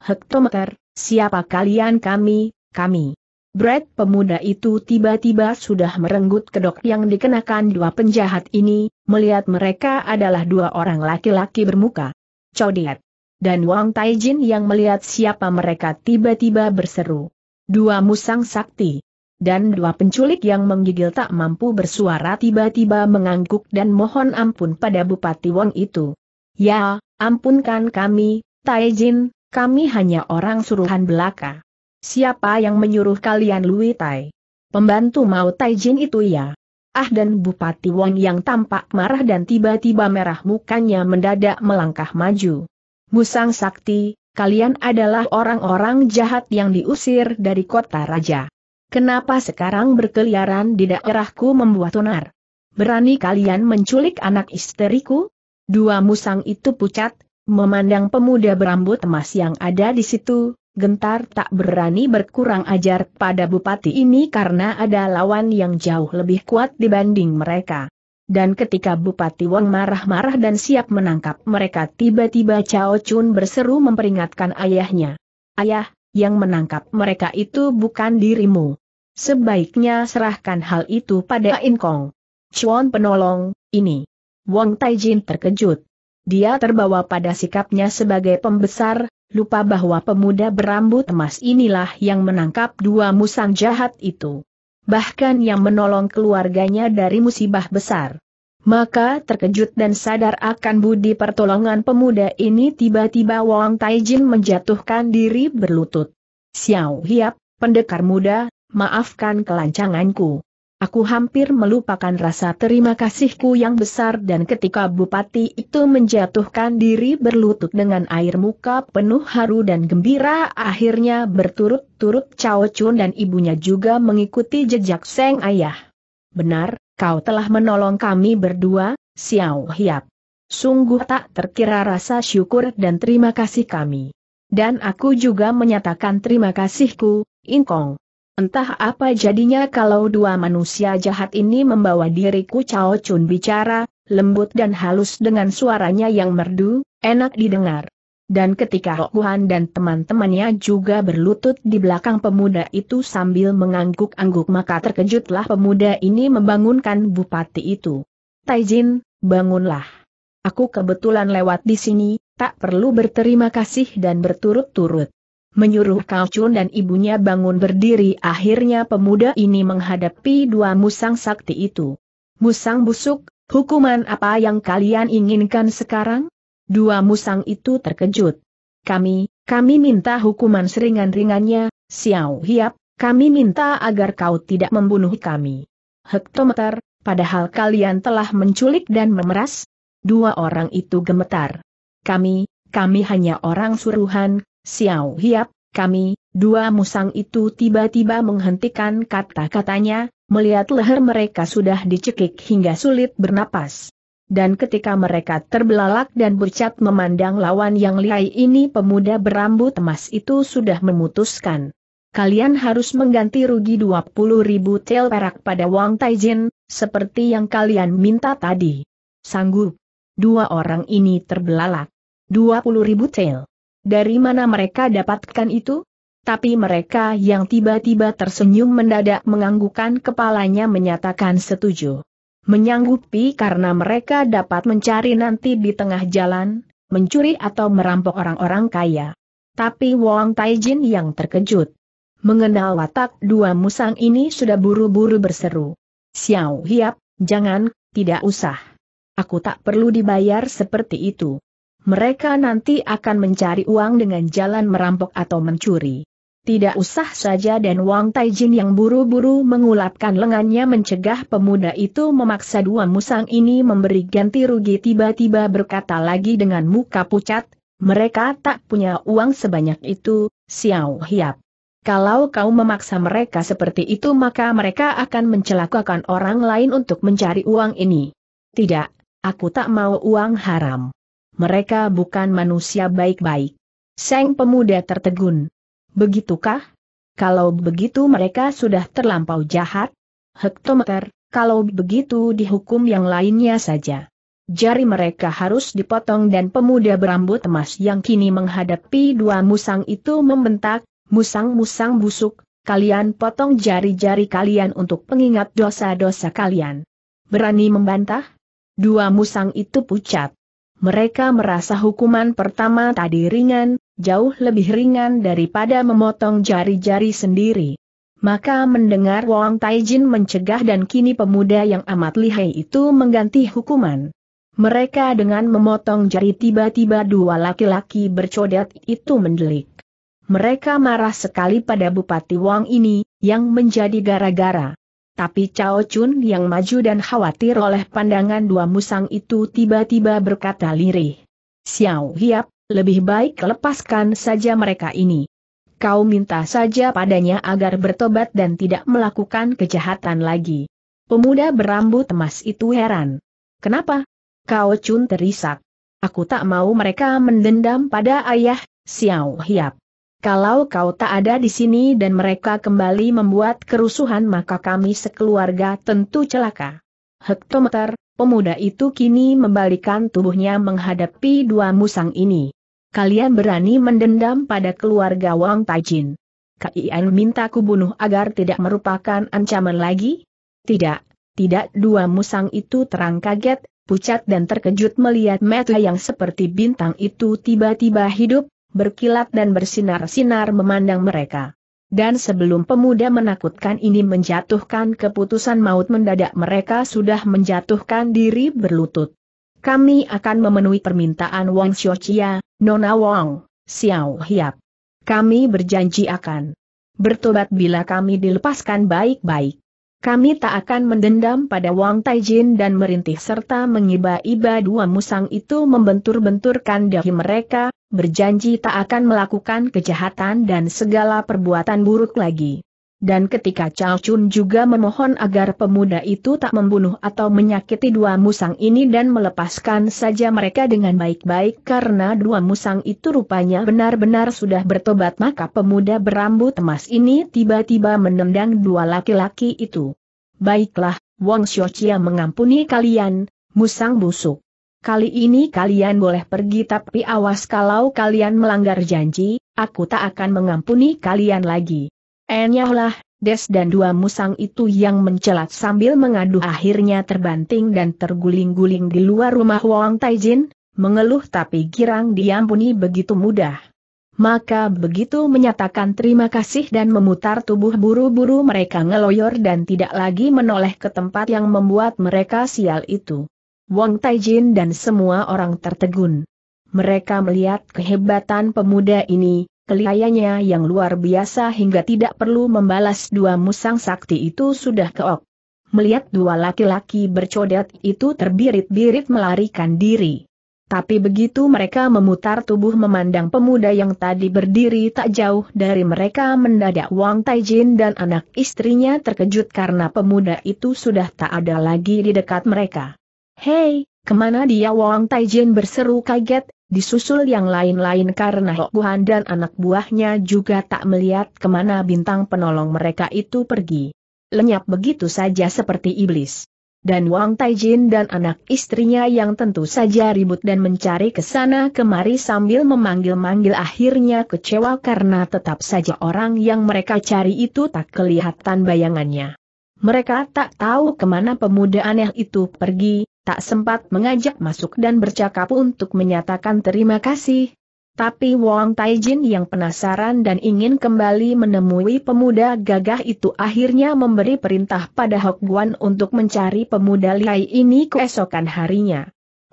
Hektometer, siapa kalian kami, kami? Brad pemuda itu tiba-tiba sudah merenggut kedok yang dikenakan dua penjahat ini, melihat mereka adalah dua orang laki-laki bermuka. Codiat. Dan Wang Taijin yang melihat siapa mereka tiba-tiba berseru. Dua musang sakti. Dan dua penculik yang menggigil tak mampu bersuara tiba-tiba mengangguk dan mohon ampun pada Bupati Wang itu. Ya, ampunkan kami, Taijin, kami hanya orang suruhan belaka. Siapa yang menyuruh kalian Lui Tai? Pembantu Mao Taijin itu ya. Ah dan Bupati Wang yang tampak marah dan tiba-tiba merah mukanya mendadak melangkah maju. Musang Sakti, kalian adalah orang-orang jahat yang diusir dari kota raja. Kenapa sekarang berkeliaran di daerahku membuat onar? Berani kalian menculik anak isteriku? Dua musang itu pucat, memandang pemuda berambut emas yang ada di situ, gentar tak berani berkurang ajar pada bupati ini karena ada lawan yang jauh lebih kuat dibanding mereka. Dan ketika Bupati Wang marah-marah dan siap menangkap mereka tiba-tiba Cao Chun berseru memperingatkan ayahnya. Ayah, yang menangkap mereka itu bukan dirimu. Sebaiknya serahkan hal itu pada Kong. Chuan penolong, ini. Wang Taijin terkejut. Dia terbawa pada sikapnya sebagai pembesar, lupa bahwa pemuda berambut emas inilah yang menangkap dua musang jahat itu. Bahkan yang menolong keluarganya dari musibah besar. Maka terkejut dan sadar akan budi pertolongan pemuda ini tiba-tiba Wang Taijin menjatuhkan diri berlutut. Xiao Hiap, pendekar muda, maafkan kelancanganku aku hampir melupakan rasa terima kasihku yang besar dan ketika bupati itu menjatuhkan diri berlutut dengan air muka penuh haru dan gembira akhirnya berturut-turut Cao Chun dan ibunya juga mengikuti jejak Seng Ayah. Benar, kau telah menolong kami berdua, Xiao Hiap. Sungguh tak terkira rasa syukur dan terima kasih kami. Dan aku juga menyatakan terima kasihku, Inkong. Entah apa jadinya kalau dua manusia jahat ini membawa diriku Cao Chun bicara, lembut dan halus dengan suaranya yang merdu, enak didengar. Dan ketika Guan dan teman-temannya juga berlutut di belakang pemuda itu sambil mengangguk-angguk maka terkejutlah pemuda ini membangunkan bupati itu. Taijin, bangunlah. Aku kebetulan lewat di sini, tak perlu berterima kasih dan berturut-turut menyuruh Kaucun dan ibunya bangun berdiri akhirnya pemuda ini menghadapi dua musang sakti itu. Musang busuk, hukuman apa yang kalian inginkan sekarang? Dua musang itu terkejut. Kami, kami minta hukuman seringan-ringannya, Xiao Hiap, kami minta agar kau tidak membunuh kami. Hektometer, padahal kalian telah menculik dan memeras? Dua orang itu gemetar. Kami, kami hanya orang suruhan, Xiao Hiap, kami, dua musang itu tiba-tiba menghentikan kata-katanya, melihat leher mereka sudah dicekik hingga sulit bernapas. Dan ketika mereka terbelalak dan bercat memandang lawan yang lihai ini pemuda berambut emas itu sudah memutuskan. Kalian harus mengganti rugi 20 ribu tel perak pada Wang Taijin, seperti yang kalian minta tadi. Sanggup. Dua orang ini terbelalak. 20 ribu tel. Dari mana mereka dapatkan itu? Tapi mereka yang tiba-tiba tersenyum mendadak menganggukkan kepalanya menyatakan setuju. Menyanggupi karena mereka dapat mencari nanti di tengah jalan, mencuri atau merampok orang-orang kaya. Tapi Wang Taijin yang terkejut. Mengenal watak dua musang ini sudah buru-buru berseru. Xiao Hiap, jangan, tidak usah. Aku tak perlu dibayar seperti itu mereka nanti akan mencari uang dengan jalan merampok atau mencuri. Tidak usah saja dan Wang Taijin yang buru-buru mengulapkan lengannya mencegah pemuda itu memaksa dua musang ini memberi ganti rugi tiba-tiba berkata lagi dengan muka pucat, mereka tak punya uang sebanyak itu, Xiao Hiap. Kalau kau memaksa mereka seperti itu maka mereka akan mencelakakan orang lain untuk mencari uang ini. Tidak, aku tak mau uang haram mereka bukan manusia baik-baik. Seng pemuda tertegun. Begitukah? Kalau begitu mereka sudah terlampau jahat? Hektometer, kalau begitu dihukum yang lainnya saja. Jari mereka harus dipotong dan pemuda berambut emas yang kini menghadapi dua musang itu membentak, musang-musang busuk, kalian potong jari-jari kalian untuk pengingat dosa-dosa kalian. Berani membantah? Dua musang itu pucat mereka merasa hukuman pertama tadi ringan, jauh lebih ringan daripada memotong jari-jari sendiri. Maka mendengar Wang Taijin mencegah dan kini pemuda yang amat lihai itu mengganti hukuman. Mereka dengan memotong jari tiba-tiba dua laki-laki bercodet itu mendelik. Mereka marah sekali pada Bupati Wang ini, yang menjadi gara-gara. Tapi Cao Chun yang maju dan khawatir oleh pandangan dua musang itu tiba-tiba berkata lirih. Xiao Hiap, lebih baik lepaskan saja mereka ini. Kau minta saja padanya agar bertobat dan tidak melakukan kejahatan lagi. Pemuda berambut emas itu heran. Kenapa? Cao Chun terisak. Aku tak mau mereka mendendam pada ayah, Xiao Hiap. Kalau kau tak ada di sini dan mereka kembali membuat kerusuhan maka kami sekeluarga tentu celaka. Hektometer, pemuda itu kini membalikan tubuhnya menghadapi dua musang ini. Kalian berani mendendam pada keluarga Wang Taijin. Kian minta bunuh agar tidak merupakan ancaman lagi? Tidak, tidak dua musang itu terang kaget, pucat dan terkejut melihat mata yang seperti bintang itu tiba-tiba hidup, berkilat dan bersinar-sinar memandang mereka. Dan sebelum pemuda menakutkan ini menjatuhkan keputusan maut mendadak mereka sudah menjatuhkan diri berlutut. Kami akan memenuhi permintaan Wang Xiochia, Nona Wang, Xiao Hiap. Kami berjanji akan bertobat bila kami dilepaskan baik-baik. Kami tak akan mendendam pada Wang Taijin dan merintih serta mengiba-iba dua musang itu membentur-benturkan dahi mereka, berjanji tak akan melakukan kejahatan dan segala perbuatan buruk lagi dan ketika Chao Chun juga memohon agar pemuda itu tak membunuh atau menyakiti dua musang ini dan melepaskan saja mereka dengan baik-baik karena dua musang itu rupanya benar-benar sudah bertobat maka pemuda berambut emas ini tiba-tiba menendang dua laki-laki itu. Baiklah, Wong Xiochia mengampuni kalian, musang busuk. Kali ini kalian boleh pergi tapi awas kalau kalian melanggar janji, aku tak akan mengampuni kalian lagi. Enyahlah, Des dan dua musang itu yang mencelat sambil mengadu akhirnya terbanting dan terguling-guling di luar rumah Wang Taijin, mengeluh tapi girang diampuni begitu mudah. Maka begitu menyatakan terima kasih dan memutar tubuh buru-buru mereka ngeloyor dan tidak lagi menoleh ke tempat yang membuat mereka sial itu. Wang Taijin dan semua orang tertegun. Mereka melihat kehebatan pemuda ini, keliayanya yang luar biasa hingga tidak perlu membalas dua musang sakti itu sudah keok. Melihat dua laki-laki bercodet itu terbirit-birit melarikan diri. Tapi begitu mereka memutar tubuh memandang pemuda yang tadi berdiri tak jauh dari mereka mendadak Wang Taijin dan anak istrinya terkejut karena pemuda itu sudah tak ada lagi di dekat mereka. Hei, kemana dia Wang Taijin berseru kaget, Disusul yang lain-lain karena Hokuhan dan anak buahnya juga tak melihat kemana bintang penolong mereka itu pergi. Lenyap begitu saja seperti iblis. Dan Wang Taijin dan anak istrinya yang tentu saja ribut dan mencari ke sana kemari sambil memanggil-manggil akhirnya kecewa karena tetap saja orang yang mereka cari itu tak kelihatan bayangannya. Mereka tak tahu kemana pemuda aneh itu pergi, tak sempat mengajak masuk dan bercakap untuk menyatakan terima kasih. Tapi Wang Taijin yang penasaran dan ingin kembali menemui pemuda gagah itu akhirnya memberi perintah pada Hok Guan untuk mencari pemuda liai ini keesokan harinya.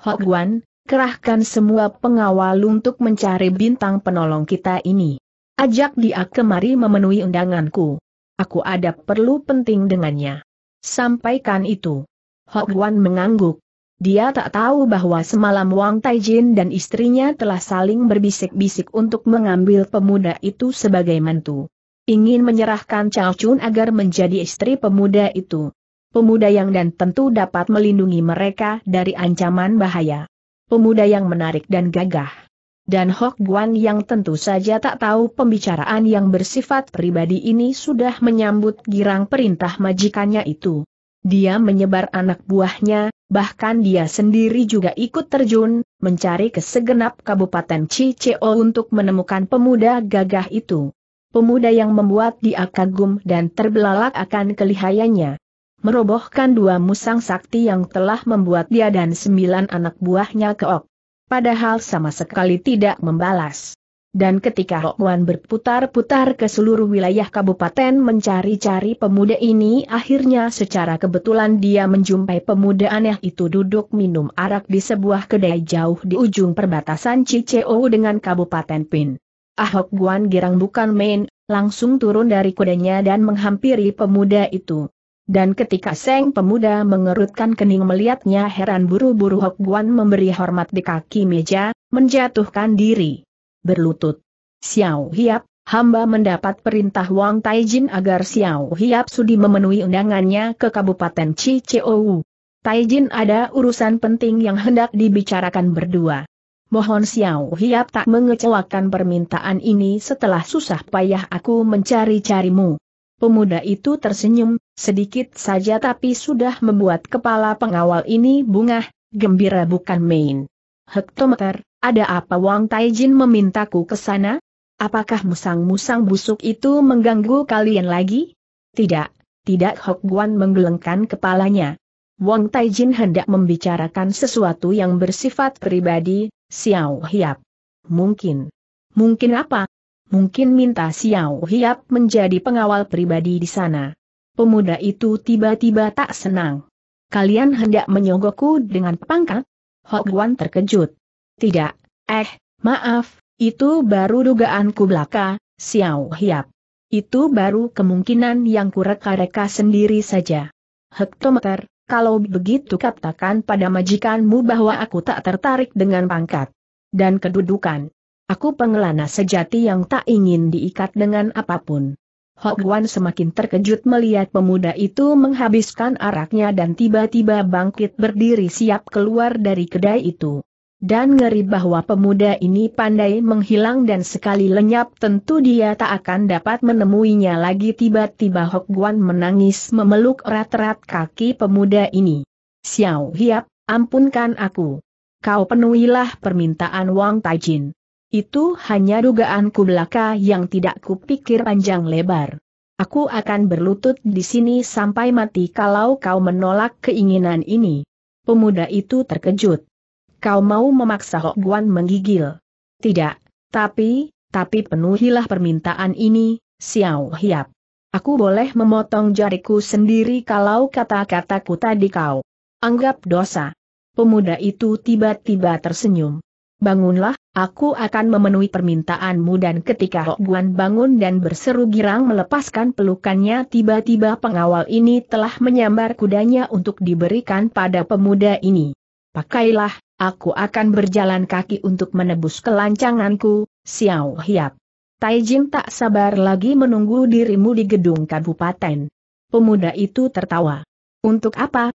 Hok Guan, kerahkan semua pengawal untuk mencari bintang penolong kita ini. Ajak dia kemari memenuhi undanganku. Aku ada perlu penting dengannya. Sampaikan itu. Hok Guan mengangguk. Dia tak tahu bahwa semalam Wang Taijin dan istrinya telah saling berbisik-bisik untuk mengambil pemuda itu sebagai mantu. Ingin menyerahkan Chao Chun agar menjadi istri pemuda itu. Pemuda yang dan tentu dapat melindungi mereka dari ancaman bahaya. Pemuda yang menarik dan gagah. Dan Hok Guan yang tentu saja tak tahu pembicaraan yang bersifat pribadi ini sudah menyambut girang perintah majikannya itu. Dia menyebar anak buahnya, bahkan dia sendiri juga ikut terjun, mencari ke segenap Kabupaten Ciceo untuk menemukan pemuda gagah itu. Pemuda yang membuat dia kagum dan terbelalak akan kelihayannya. Merobohkan dua musang sakti yang telah membuat dia dan sembilan anak buahnya keok. Padahal sama sekali tidak membalas. Dan ketika Guan berputar-putar ke seluruh wilayah kabupaten mencari-cari pemuda ini akhirnya secara kebetulan dia menjumpai pemuda aneh itu duduk minum arak di sebuah kedai jauh di ujung perbatasan Ciceo dengan kabupaten Pin. Ahok Guan girang bukan main, langsung turun dari kudanya dan menghampiri pemuda itu. Dan ketika Seng pemuda mengerutkan kening melihatnya heran buru-buru Hok Guan memberi hormat di kaki meja, menjatuhkan diri berlutut. Xiao Hiap, hamba mendapat perintah Wang Taijin agar Xiao Hiap sudi memenuhi undangannya ke Kabupaten Cicou. Taijin ada urusan penting yang hendak dibicarakan berdua. Mohon Xiao Hiap tak mengecewakan permintaan ini setelah susah payah aku mencari-carimu. Pemuda itu tersenyum, sedikit saja tapi sudah membuat kepala pengawal ini bungah, gembira bukan main. Hektometer, ada apa Wang Taijin memintaku ke sana? Apakah musang-musang busuk itu mengganggu kalian lagi? Tidak, tidak Hok Guan menggelengkan kepalanya. Wang Taijin hendak membicarakan sesuatu yang bersifat pribadi, Xiao Hiap. Mungkin. Mungkin apa? Mungkin minta Xiao Hiap menjadi pengawal pribadi di sana. Pemuda itu tiba-tiba tak senang. Kalian hendak menyogokku dengan pangkat? Hok Guan terkejut. Tidak, eh, maaf, itu baru dugaanku belaka, Xiao Hiap. Itu baru kemungkinan yang kureka-reka sendiri saja. Hektometer, kalau begitu katakan pada majikanmu bahwa aku tak tertarik dengan pangkat dan kedudukan. Aku pengelana sejati yang tak ingin diikat dengan apapun. Hok semakin terkejut melihat pemuda itu menghabiskan araknya dan tiba-tiba bangkit berdiri siap keluar dari kedai itu. Dan ngeri bahwa pemuda ini pandai menghilang dan sekali lenyap tentu dia tak akan dapat menemuinya lagi tiba-tiba Hok Guan menangis memeluk erat-erat kaki pemuda ini. Xiao Hiap, ampunkan aku. Kau penuhilah permintaan Wang Taijin. Itu hanya dugaanku belaka yang tidak kupikir panjang lebar. Aku akan berlutut di sini sampai mati kalau kau menolak keinginan ini. Pemuda itu terkejut kau mau memaksa Hok Guan menggigil. Tidak, tapi, tapi penuhilah permintaan ini, Xiao Hiap. Aku boleh memotong jariku sendiri kalau kata-kataku tadi kau anggap dosa. Pemuda itu tiba-tiba tersenyum. Bangunlah, aku akan memenuhi permintaanmu dan ketika Hok Guan bangun dan berseru girang melepaskan pelukannya tiba-tiba pengawal ini telah menyambar kudanya untuk diberikan pada pemuda ini. Pakailah, Aku akan berjalan kaki untuk menebus kelancanganku, Xiao Hiap. Taijin tak sabar lagi menunggu dirimu di gedung kabupaten. Pemuda itu tertawa. Untuk apa?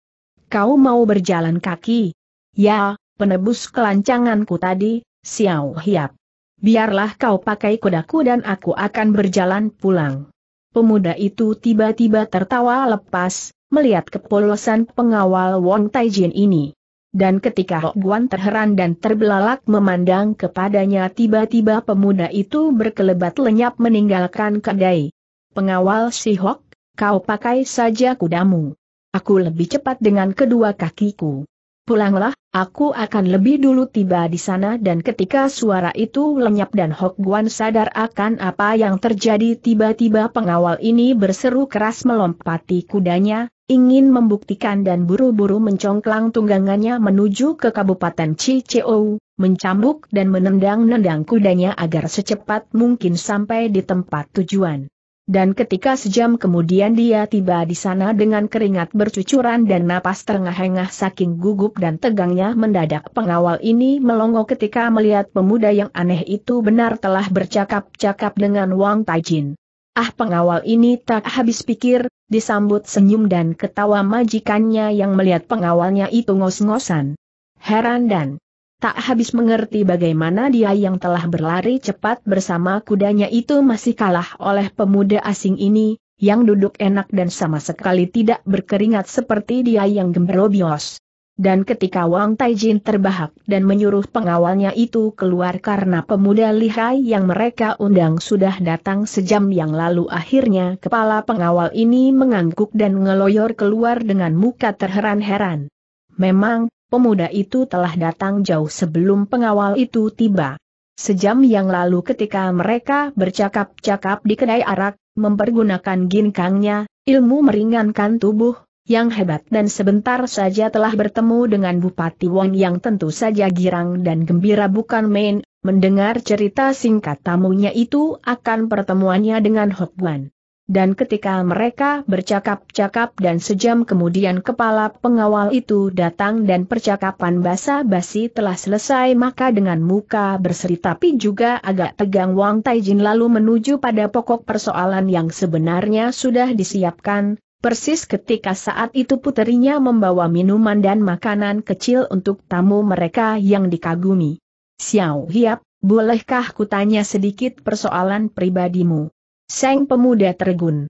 Kau mau berjalan kaki? Ya, penebus kelancanganku tadi, Xiao Hiap. Biarlah kau pakai kudaku dan aku akan berjalan pulang. Pemuda itu tiba-tiba tertawa lepas, melihat kepolosan pengawal Wong Taijin ini. Dan ketika Hok oh. Guan terheran dan terbelalak memandang kepadanya tiba-tiba pemuda itu berkelebat lenyap meninggalkan kedai. Pengawal si Hok, kau pakai saja kudamu. Aku lebih cepat dengan kedua kakiku. Pulanglah, aku akan lebih dulu tiba di sana dan ketika suara itu lenyap dan Hok Guan sadar akan apa yang terjadi tiba-tiba pengawal ini berseru keras melompati kudanya, ingin membuktikan dan buru-buru mencongklang tunggangannya menuju ke Kabupaten Ciceo, mencambuk dan menendang-nendang kudanya agar secepat mungkin sampai di tempat tujuan. Dan ketika sejam kemudian dia tiba di sana dengan keringat bercucuran dan napas terengah-engah saking gugup dan tegangnya mendadak pengawal ini melongo ketika melihat pemuda yang aneh itu benar telah bercakap-cakap dengan Wang Taijin. Ah pengawal ini tak habis pikir, disambut senyum dan ketawa majikannya yang melihat pengawalnya itu ngos-ngosan. Heran dan tak habis mengerti bagaimana dia yang telah berlari cepat bersama kudanya itu masih kalah oleh pemuda asing ini, yang duduk enak dan sama sekali tidak berkeringat seperti dia yang gemberobios. Dan ketika Wang Taijin terbahak dan menyuruh pengawalnya itu keluar karena pemuda lihai yang mereka undang sudah datang sejam yang lalu akhirnya kepala pengawal ini mengangguk dan ngeloyor keluar dengan muka terheran-heran. Memang, pemuda itu telah datang jauh sebelum pengawal itu tiba. Sejam yang lalu ketika mereka bercakap-cakap di kedai arak, mempergunakan ginkangnya, ilmu meringankan tubuh, yang hebat dan sebentar saja telah bertemu dengan Bupati Wong yang tentu saja girang dan gembira bukan main, mendengar cerita singkat tamunya itu akan pertemuannya dengan Hok Wan. Dan ketika mereka bercakap-cakap dan sejam kemudian kepala pengawal itu datang dan percakapan basa-basi telah selesai maka dengan muka berseri tapi juga agak tegang Wang Taijin lalu menuju pada pokok persoalan yang sebenarnya sudah disiapkan, Persis ketika saat itu puterinya membawa minuman dan makanan kecil untuk tamu mereka yang dikagumi. Xiao Hiap, bolehkah kutanya sedikit persoalan pribadimu? Seng pemuda tergun.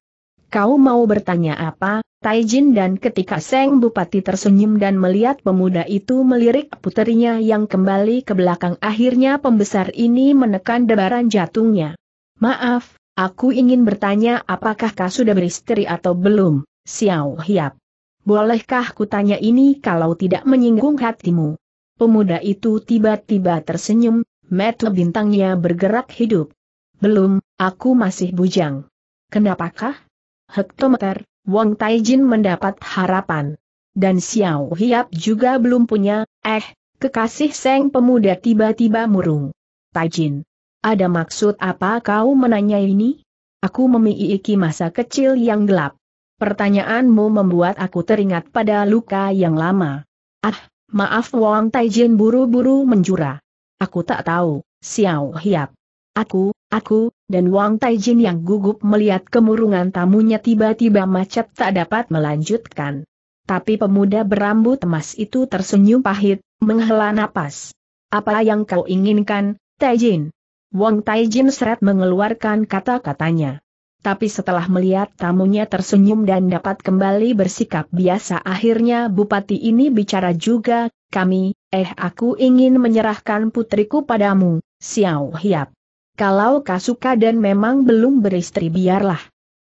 Kau mau bertanya apa, Taijin dan ketika Seng Bupati tersenyum dan melihat pemuda itu melirik puterinya yang kembali ke belakang akhirnya pembesar ini menekan debaran jantungnya. Maaf, Aku ingin bertanya apakah kau sudah beristri atau belum, Xiao Hiap. Bolehkah kutanya ini kalau tidak menyinggung hatimu? Pemuda itu tiba-tiba tersenyum, mata bintangnya bergerak hidup. Belum, aku masih bujang. Kenapakah? Hektometer, Wang Taijin mendapat harapan. Dan Xiao Hiap juga belum punya, eh, kekasih Seng pemuda tiba-tiba murung. Taijin. Ada maksud apa kau menanya ini? Aku memiliki masa kecil yang gelap. Pertanyaanmu membuat aku teringat pada luka yang lama. Ah, maaf Wang Taijin buru-buru menjura. Aku tak tahu, Xiao Hiap. Aku, aku, dan Wang Taijin yang gugup melihat kemurungan tamunya tiba-tiba macet tak dapat melanjutkan. Tapi pemuda berambut emas itu tersenyum pahit, menghela napas. Apa yang kau inginkan, Taijin? Wong Taijin seret mengeluarkan kata-katanya. Tapi setelah melihat tamunya tersenyum dan dapat kembali bersikap biasa akhirnya bupati ini bicara juga, kami, eh aku ingin menyerahkan putriku padamu, Xiao Hiap. Kalau suka dan memang belum beristri biarlah.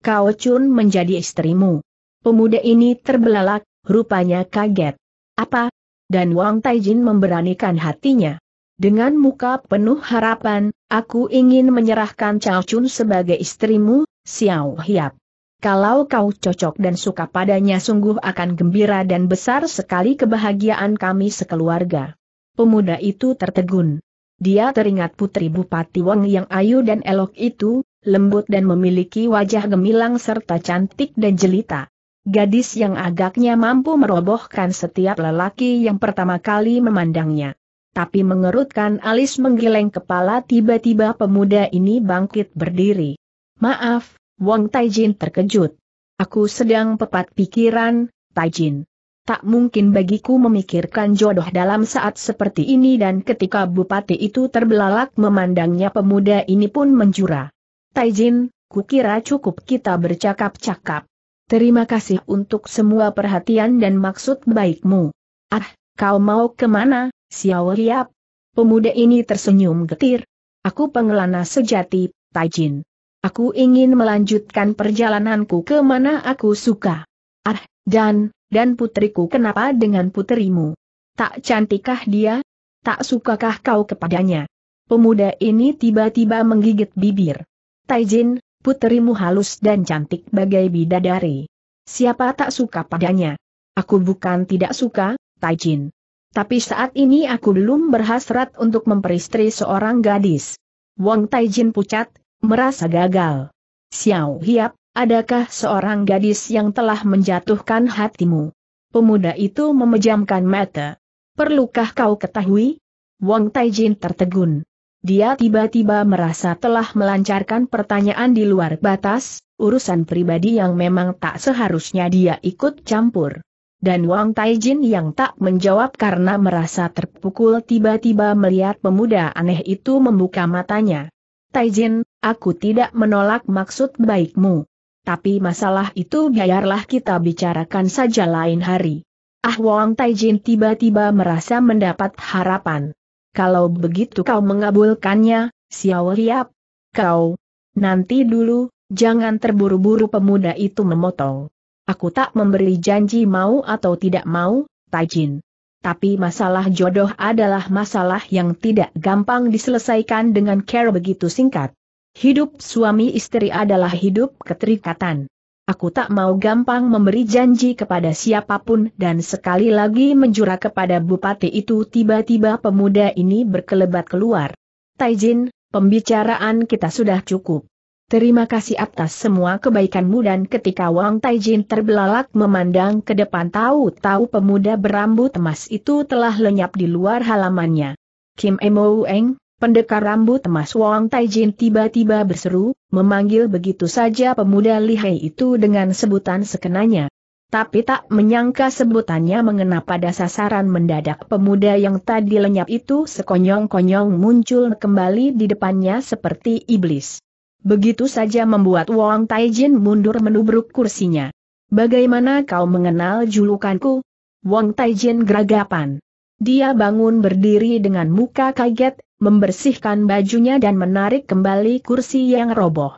Kau Chun menjadi istrimu. Pemuda ini terbelalak, rupanya kaget. Apa? Dan Wang Taijin memberanikan hatinya. Dengan muka penuh harapan, aku ingin menyerahkan Chao Chun sebagai istrimu, Xiao Hiap. Kalau kau cocok dan suka padanya sungguh akan gembira dan besar sekali kebahagiaan kami sekeluarga. Pemuda itu tertegun. Dia teringat putri Bupati Wang yang ayu dan elok itu, lembut dan memiliki wajah gemilang serta cantik dan jelita. Gadis yang agaknya mampu merobohkan setiap lelaki yang pertama kali memandangnya tapi mengerutkan alis menggeleng kepala tiba-tiba pemuda ini bangkit berdiri. Maaf, Wang Taijin terkejut. Aku sedang pepat pikiran, Taijin. Tak mungkin bagiku memikirkan jodoh dalam saat seperti ini dan ketika bupati itu terbelalak memandangnya pemuda ini pun menjura. Taijin, kukira cukup kita bercakap-cakap. Terima kasih untuk semua perhatian dan maksud baikmu. Ah, kau mau kemana, Xiao Liap. Pemuda ini tersenyum getir. Aku pengelana sejati, Taijin. Aku ingin melanjutkan perjalananku ke mana aku suka. Ah, dan, dan putriku kenapa dengan putrimu? Tak cantikkah dia? Tak sukakah kau kepadanya? Pemuda ini tiba-tiba menggigit bibir. Taijin, putrimu halus dan cantik bagai bidadari. Siapa tak suka padanya? Aku bukan tidak suka, Taijin. Tapi saat ini aku belum berhasrat untuk memperistri seorang gadis. Wong Taijin pucat, merasa gagal. Xiao Hiap, adakah seorang gadis yang telah menjatuhkan hatimu? Pemuda itu memejamkan mata. Perlukah kau ketahui? Wong Taijin tertegun. Dia tiba-tiba merasa telah melancarkan pertanyaan di luar batas, urusan pribadi yang memang tak seharusnya dia ikut campur dan Wang Taijin yang tak menjawab karena merasa terpukul tiba-tiba melihat pemuda aneh itu membuka matanya. Taijin, aku tidak menolak maksud baikmu. Tapi masalah itu biarlah kita bicarakan saja lain hari. Ah Wang Taijin tiba-tiba merasa mendapat harapan. Kalau begitu kau mengabulkannya, Xiao Liap. Kau, nanti dulu, jangan terburu-buru pemuda itu memotong. Aku tak memberi janji mau atau tidak mau, Tajin. Tapi masalah jodoh adalah masalah yang tidak gampang diselesaikan dengan care begitu singkat. Hidup suami istri adalah hidup keterikatan. Aku tak mau gampang memberi janji kepada siapapun dan sekali lagi menjura kepada bupati itu tiba-tiba pemuda ini berkelebat keluar. Taijin, pembicaraan kita sudah cukup. Terima kasih atas semua kebaikanmu dan ketika Wang Taijin terbelalak memandang ke depan tahu-tahu pemuda berambut emas itu telah lenyap di luar halamannya. Kim Emo Eng, pendekar rambut emas Wang Taijin tiba-tiba berseru, memanggil begitu saja pemuda lihai itu dengan sebutan sekenanya. Tapi tak menyangka sebutannya mengena pada sasaran mendadak pemuda yang tadi lenyap itu sekonyong-konyong muncul kembali di depannya seperti iblis. Begitu saja membuat Wang Taijin mundur menubruk kursinya. Bagaimana kau mengenal julukanku? Wang Taijin geragapan. Dia bangun berdiri dengan muka kaget, membersihkan bajunya dan menarik kembali kursi yang roboh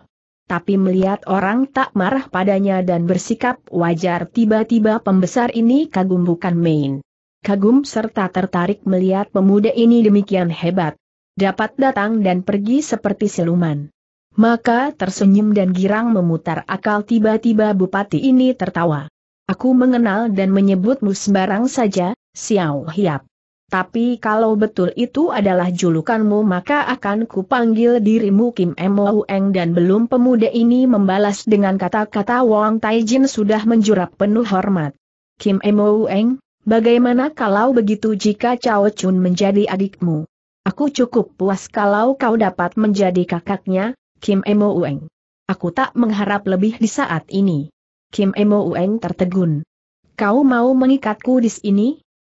tapi melihat orang tak marah padanya dan bersikap wajar tiba-tiba pembesar ini kagum bukan main. Kagum serta tertarik melihat pemuda ini demikian hebat. Dapat datang dan pergi seperti siluman. Maka tersenyum dan girang memutar akal tiba-tiba bupati ini tertawa. Aku mengenal dan menyebutmu sembarang saja, Xiao Hiap. Tapi kalau betul itu adalah julukanmu maka akan kupanggil dirimu Kim Eng dan belum pemuda ini membalas dengan kata-kata Wang Taijin sudah menjurap penuh hormat. Kim Eng, bagaimana kalau begitu jika Cao Chun menjadi adikmu? Aku cukup puas kalau kau dapat menjadi kakaknya, Kim Emo Ueng. Aku tak mengharap lebih di saat ini. Kim Emo Ueng tertegun. Kau mau mengikatku di sini?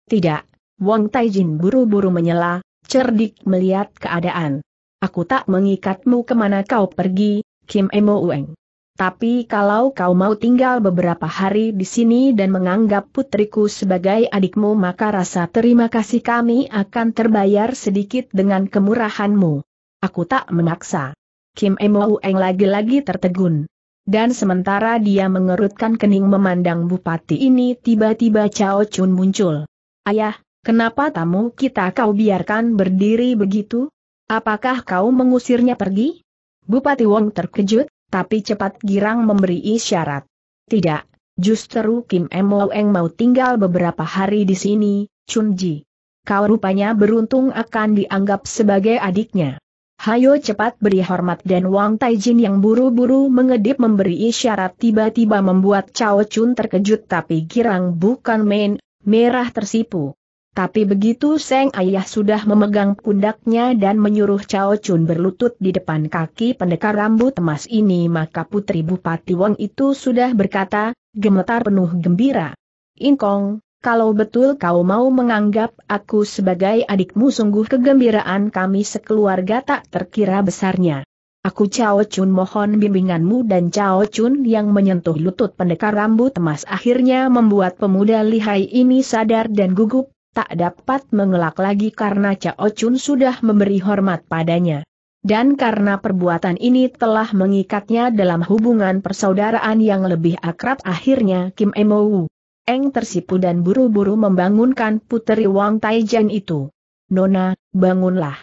Tidak, Wong Taijin buru-buru menyela, cerdik melihat keadaan. Aku tak mengikatmu kemana kau pergi, Kim Emo Ueng. Tapi kalau kau mau tinggal beberapa hari di sini dan menganggap putriku sebagai adikmu maka rasa terima kasih kami akan terbayar sedikit dengan kemurahanmu. Aku tak memaksa. Kim Eng lagi-lagi tertegun. Dan sementara dia mengerutkan kening memandang bupati ini tiba-tiba Cao Chun muncul. Ayah, kenapa tamu kita kau biarkan berdiri begitu? Apakah kau mengusirnya pergi? Bupati Wong terkejut, tapi cepat girang memberi isyarat. Tidak, justru Kim Eng mau tinggal beberapa hari di sini, Chun Ji. Kau rupanya beruntung akan dianggap sebagai adiknya. Hayo cepat beri hormat dan Wang Taijin yang buru-buru mengedip memberi isyarat tiba-tiba membuat Cao Chun terkejut tapi girang bukan main, merah tersipu. Tapi begitu Seng Ayah sudah memegang pundaknya dan menyuruh Cao Chun berlutut di depan kaki pendekar rambut emas ini maka Putri Bupati Wang itu sudah berkata, gemetar penuh gembira. Inkong, kalau betul kau mau menganggap aku sebagai adikmu sungguh kegembiraan kami sekeluarga tak terkira besarnya. Aku Chao Chun mohon bimbinganmu dan Chao Chun yang menyentuh lutut pendekar rambut emas akhirnya membuat pemuda lihai ini sadar dan gugup, tak dapat mengelak lagi karena Chao Chun sudah memberi hormat padanya. Dan karena perbuatan ini telah mengikatnya dalam hubungan persaudaraan yang lebih akrab akhirnya Kim Emo Eng tersipu dan buru-buru membangunkan puteri Wang Taijian itu. Nona, bangunlah.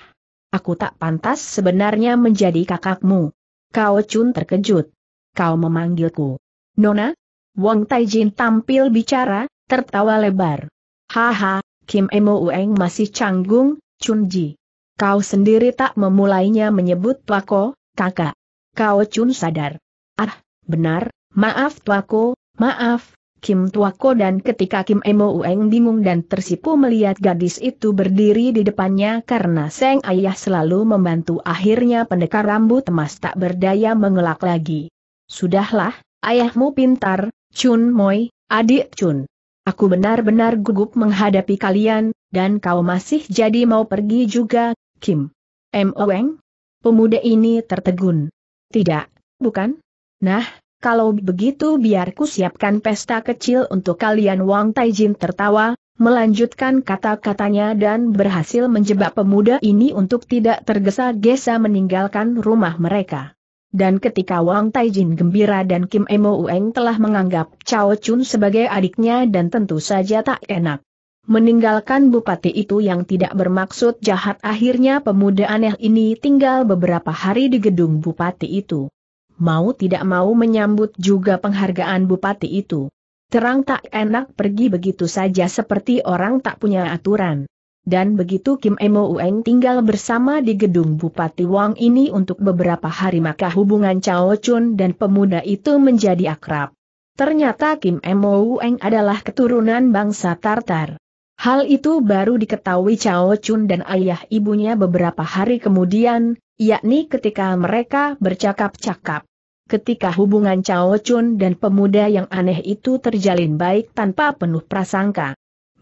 Aku tak pantas sebenarnya menjadi kakakmu. Kau Chun terkejut. Kau memanggilku. Nona? Wang Taijin tampil bicara, tertawa lebar. Haha, Kim Emo Ueng masih canggung, Chun Ji. Kau sendiri tak memulainya menyebut tuako, kakak. Kau Chun sadar. Ah, benar, maaf tuako, maaf, Kim Tuako dan ketika Kim Emo Ueng bingung dan tersipu melihat gadis itu berdiri di depannya karena Seng Ayah selalu membantu akhirnya pendekar rambut emas tak berdaya mengelak lagi. Sudahlah, ayahmu pintar, Chun Moi, adik Chun. Aku benar-benar gugup menghadapi kalian, dan kau masih jadi mau pergi juga, Kim. Moeng? Ueng? Pemuda ini tertegun. Tidak, bukan? Nah, kalau begitu biarku siapkan pesta kecil untuk kalian Wang Taijin tertawa, melanjutkan kata-katanya dan berhasil menjebak pemuda ini untuk tidak tergesa-gesa meninggalkan rumah mereka. Dan ketika Wang Taijin gembira dan Kim Emo Ueng telah menganggap Chao Chun sebagai adiknya dan tentu saja tak enak. Meninggalkan bupati itu yang tidak bermaksud jahat akhirnya pemuda aneh ini tinggal beberapa hari di gedung bupati itu mau tidak mau menyambut juga penghargaan bupati itu. Terang tak enak pergi begitu saja seperti orang tak punya aturan. Dan begitu Kim Emo Ueng tinggal bersama di gedung Bupati Wang ini untuk beberapa hari maka hubungan Chao Chun dan pemuda itu menjadi akrab. Ternyata Kim Emo Ueng adalah keturunan bangsa Tartar. Hal itu baru diketahui Chao Chun dan ayah ibunya beberapa hari kemudian, yakni ketika mereka bercakap-cakap. Ketika hubungan Cao Chun dan pemuda yang aneh itu terjalin baik tanpa penuh prasangka.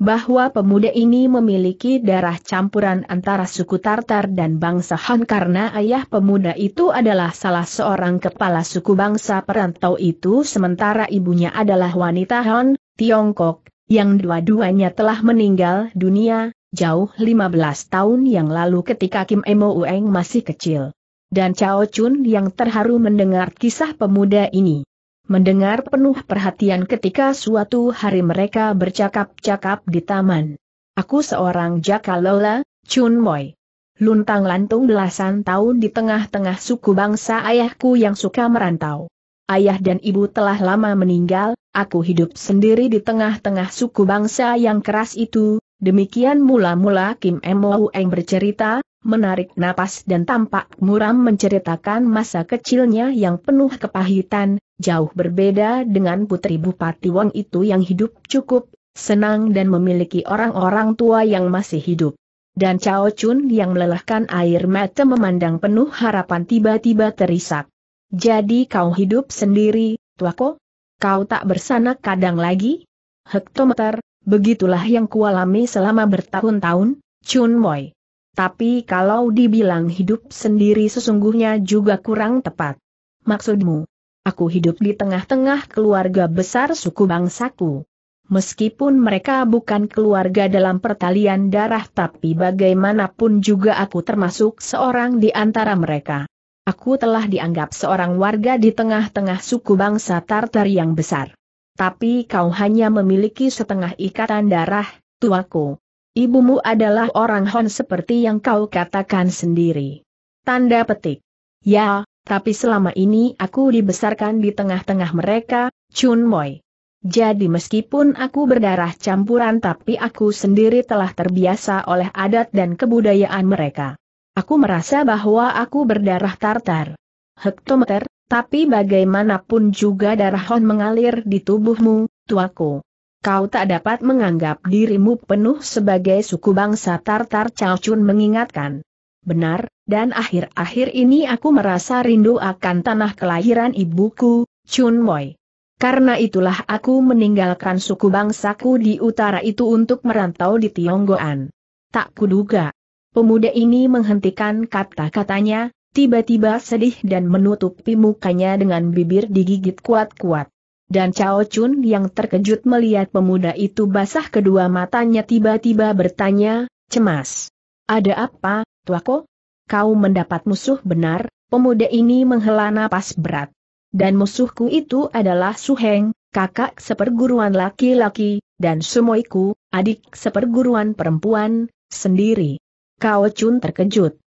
Bahwa pemuda ini memiliki darah campuran antara suku Tartar dan bangsa Han karena ayah pemuda itu adalah salah seorang kepala suku bangsa perantau itu sementara ibunya adalah wanita Han, Tiongkok, yang dua-duanya telah meninggal dunia, jauh 15 tahun yang lalu ketika Kim Emo Ueng masih kecil. Dan Chao Chun yang terharu mendengar kisah pemuda ini. Mendengar penuh perhatian ketika suatu hari mereka bercakap-cakap di taman. Aku seorang Jaka Lola, Chun Moi. Luntang lantung belasan tahun di tengah-tengah suku bangsa ayahku yang suka merantau. Ayah dan ibu telah lama meninggal, aku hidup sendiri di tengah-tengah suku bangsa yang keras itu, Demikian mula-mula Kim Mo Eng bercerita, menarik napas dan tampak muram menceritakan masa kecilnya yang penuh kepahitan, jauh berbeda dengan Putri Bupati Wang itu yang hidup cukup, senang dan memiliki orang-orang tua yang masih hidup. Dan Chao Chun yang melelahkan air mata memandang penuh harapan tiba-tiba terisak. Jadi kau hidup sendiri, tuako? Kau tak bersana kadang lagi? Hektometer, Begitulah yang kualami selama bertahun-tahun, Chun Moi. Tapi kalau dibilang hidup sendiri sesungguhnya juga kurang tepat. Maksudmu? Aku hidup di tengah-tengah keluarga besar suku bangsaku. Meskipun mereka bukan keluarga dalam pertalian darah tapi bagaimanapun juga aku termasuk seorang di antara mereka. Aku telah dianggap seorang warga di tengah-tengah suku bangsa Tartar yang besar tapi kau hanya memiliki setengah ikatan darah, tuaku. Ibumu adalah orang Hon seperti yang kau katakan sendiri. Tanda petik. Ya, tapi selama ini aku dibesarkan di tengah-tengah mereka, Chun Moi. Jadi meskipun aku berdarah campuran tapi aku sendiri telah terbiasa oleh adat dan kebudayaan mereka. Aku merasa bahwa aku berdarah tartar. Hektometer, tapi bagaimanapun juga darah hon mengalir di tubuhmu, tuaku. Kau tak dapat menganggap dirimu penuh sebagai suku bangsa Tartar Chun mengingatkan. Benar, dan akhir-akhir ini aku merasa rindu akan tanah kelahiran ibuku, Chun Moi. Karena itulah aku meninggalkan suku bangsaku di utara itu untuk merantau di Tionggoan. Tak kuduga. Pemuda ini menghentikan kata-katanya, tiba-tiba sedih dan menutupi mukanya dengan bibir digigit kuat-kuat. Dan Cao Chun yang terkejut melihat pemuda itu basah kedua matanya tiba-tiba bertanya, cemas. Ada apa, tuako? Kau mendapat musuh benar, pemuda ini menghela napas berat. Dan musuhku itu adalah Su Heng, kakak seperguruan laki-laki, dan Sumoiku, adik seperguruan perempuan, sendiri. Kao Chun terkejut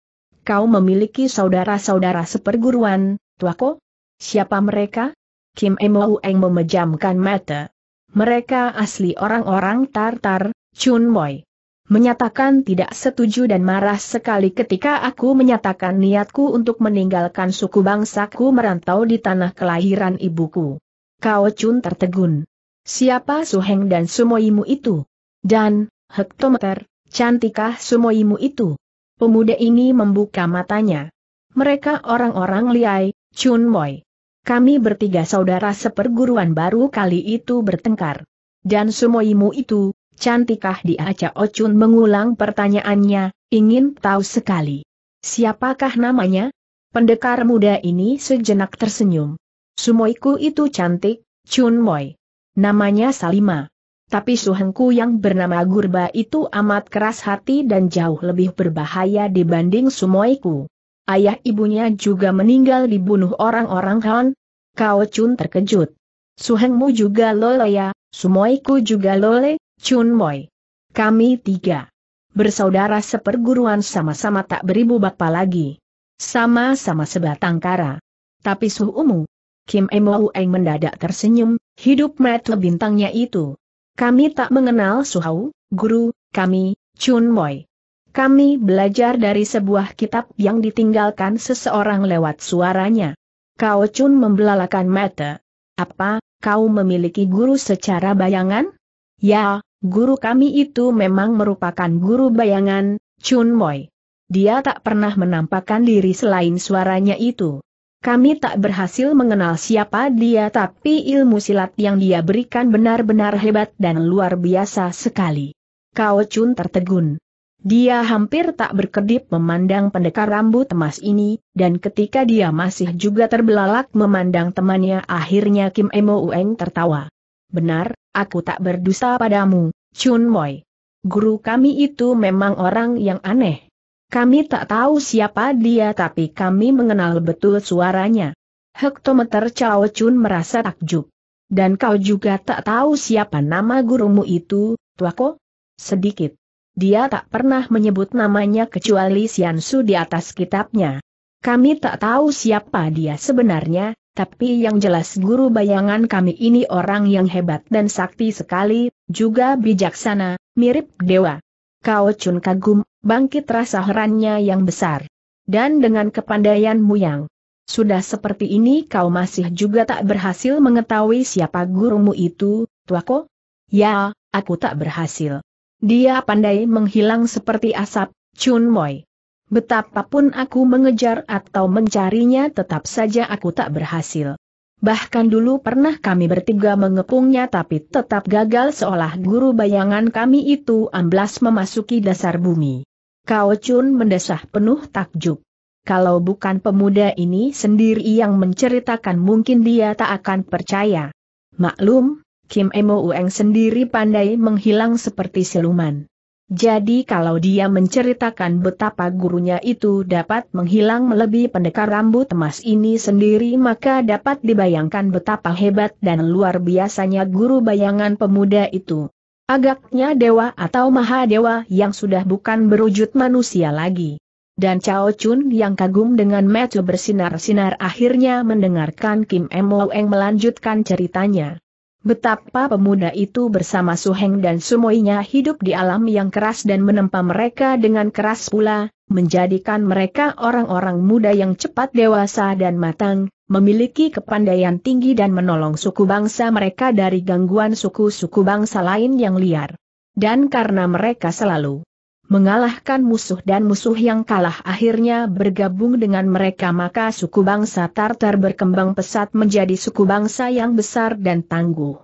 kau memiliki saudara-saudara seperguruan, tuako? Siapa mereka? Kim Eng memejamkan mata. Mereka asli orang-orang Tartar, Chun Moi. Menyatakan tidak setuju dan marah sekali ketika aku menyatakan niatku untuk meninggalkan suku bangsaku merantau di tanah kelahiran ibuku. Kau Chun tertegun. Siapa Su Heng dan Sumoimu itu? Dan, hektometer, cantikah Sumoimu itu? Pemuda ini membuka matanya. Mereka orang-orang Liai, Chun Moi. Kami bertiga saudara seperguruan baru kali itu bertengkar. Dan sumoimu itu, cantikah dia Aca Ochun mengulang pertanyaannya, ingin tahu sekali. Siapakah namanya? Pendekar muda ini sejenak tersenyum. Sumoiku itu cantik, Chun Moi. Namanya Salima. Tapi suhengku yang bernama Gurba itu amat keras hati dan jauh lebih berbahaya dibanding sumoiku. Ayah ibunya juga meninggal dibunuh orang-orang Han. Kau Chun terkejut. Suhengmu juga lole ya, sumoiku juga lole, Chun Moi. Kami tiga. Bersaudara seperguruan sama-sama tak beribu bapa lagi. Sama-sama sebatang kara. Tapi suhumu. Kim Emo Eng mendadak tersenyum, hidup metu bintangnya itu. Kami tak mengenal Suhau, guru, kami, Chun Moi. Kami belajar dari sebuah kitab yang ditinggalkan seseorang lewat suaranya. Kau Chun membelalakan mata. Apa, kau memiliki guru secara bayangan? Ya, guru kami itu memang merupakan guru bayangan, Chun Moi. Dia tak pernah menampakkan diri selain suaranya itu. Kami tak berhasil mengenal siapa dia tapi ilmu silat yang dia berikan benar-benar hebat dan luar biasa sekali. Kau Chun tertegun. Dia hampir tak berkedip memandang pendekar rambut emas ini, dan ketika dia masih juga terbelalak memandang temannya akhirnya Kim Emo Ueng tertawa. Benar, aku tak berdosa padamu, Chun Moi. Guru kami itu memang orang yang aneh, kami tak tahu siapa dia tapi kami mengenal betul suaranya. Hektometer Chao Chun merasa takjub. Dan kau juga tak tahu siapa nama gurumu itu, Tuako? Sedikit. Dia tak pernah menyebut namanya kecuali Siansu di atas kitabnya. Kami tak tahu siapa dia sebenarnya, tapi yang jelas guru bayangan kami ini orang yang hebat dan sakti sekali, juga bijaksana, mirip dewa. Kau Chun kagum, bangkit rasa herannya yang besar. Dan dengan kepandaianmu yang sudah seperti ini kau masih juga tak berhasil mengetahui siapa gurumu itu, tuako? Ya, aku tak berhasil. Dia pandai menghilang seperti asap, Chun Moi. Betapapun aku mengejar atau mencarinya tetap saja aku tak berhasil. Bahkan dulu pernah kami bertiga mengepungnya tapi tetap gagal seolah guru bayangan kami itu amblas memasuki dasar bumi. Kau Chun mendesah penuh takjub. Kalau bukan pemuda ini sendiri yang menceritakan mungkin dia tak akan percaya. Maklum, Kim Emo Ueng sendiri pandai menghilang seperti siluman. Jadi kalau dia menceritakan betapa gurunya itu dapat menghilang melebihi pendekar rambut emas ini sendiri maka dapat dibayangkan betapa hebat dan luar biasanya guru bayangan pemuda itu. Agaknya dewa atau maha dewa yang sudah bukan berwujud manusia lagi. Dan Cao Chun yang kagum dengan metu bersinar-sinar akhirnya mendengarkan Kim Eng melanjutkan ceritanya. Betapa pemuda itu bersama Suheng dan Sumoinya hidup di alam yang keras dan menempa mereka dengan keras pula, menjadikan mereka orang-orang muda yang cepat dewasa dan matang, memiliki kepandaian tinggi dan menolong suku bangsa mereka dari gangguan suku-suku bangsa lain yang liar. Dan karena mereka selalu mengalahkan musuh dan musuh yang kalah akhirnya bergabung dengan mereka maka suku bangsa Tartar berkembang pesat menjadi suku bangsa yang besar dan tangguh.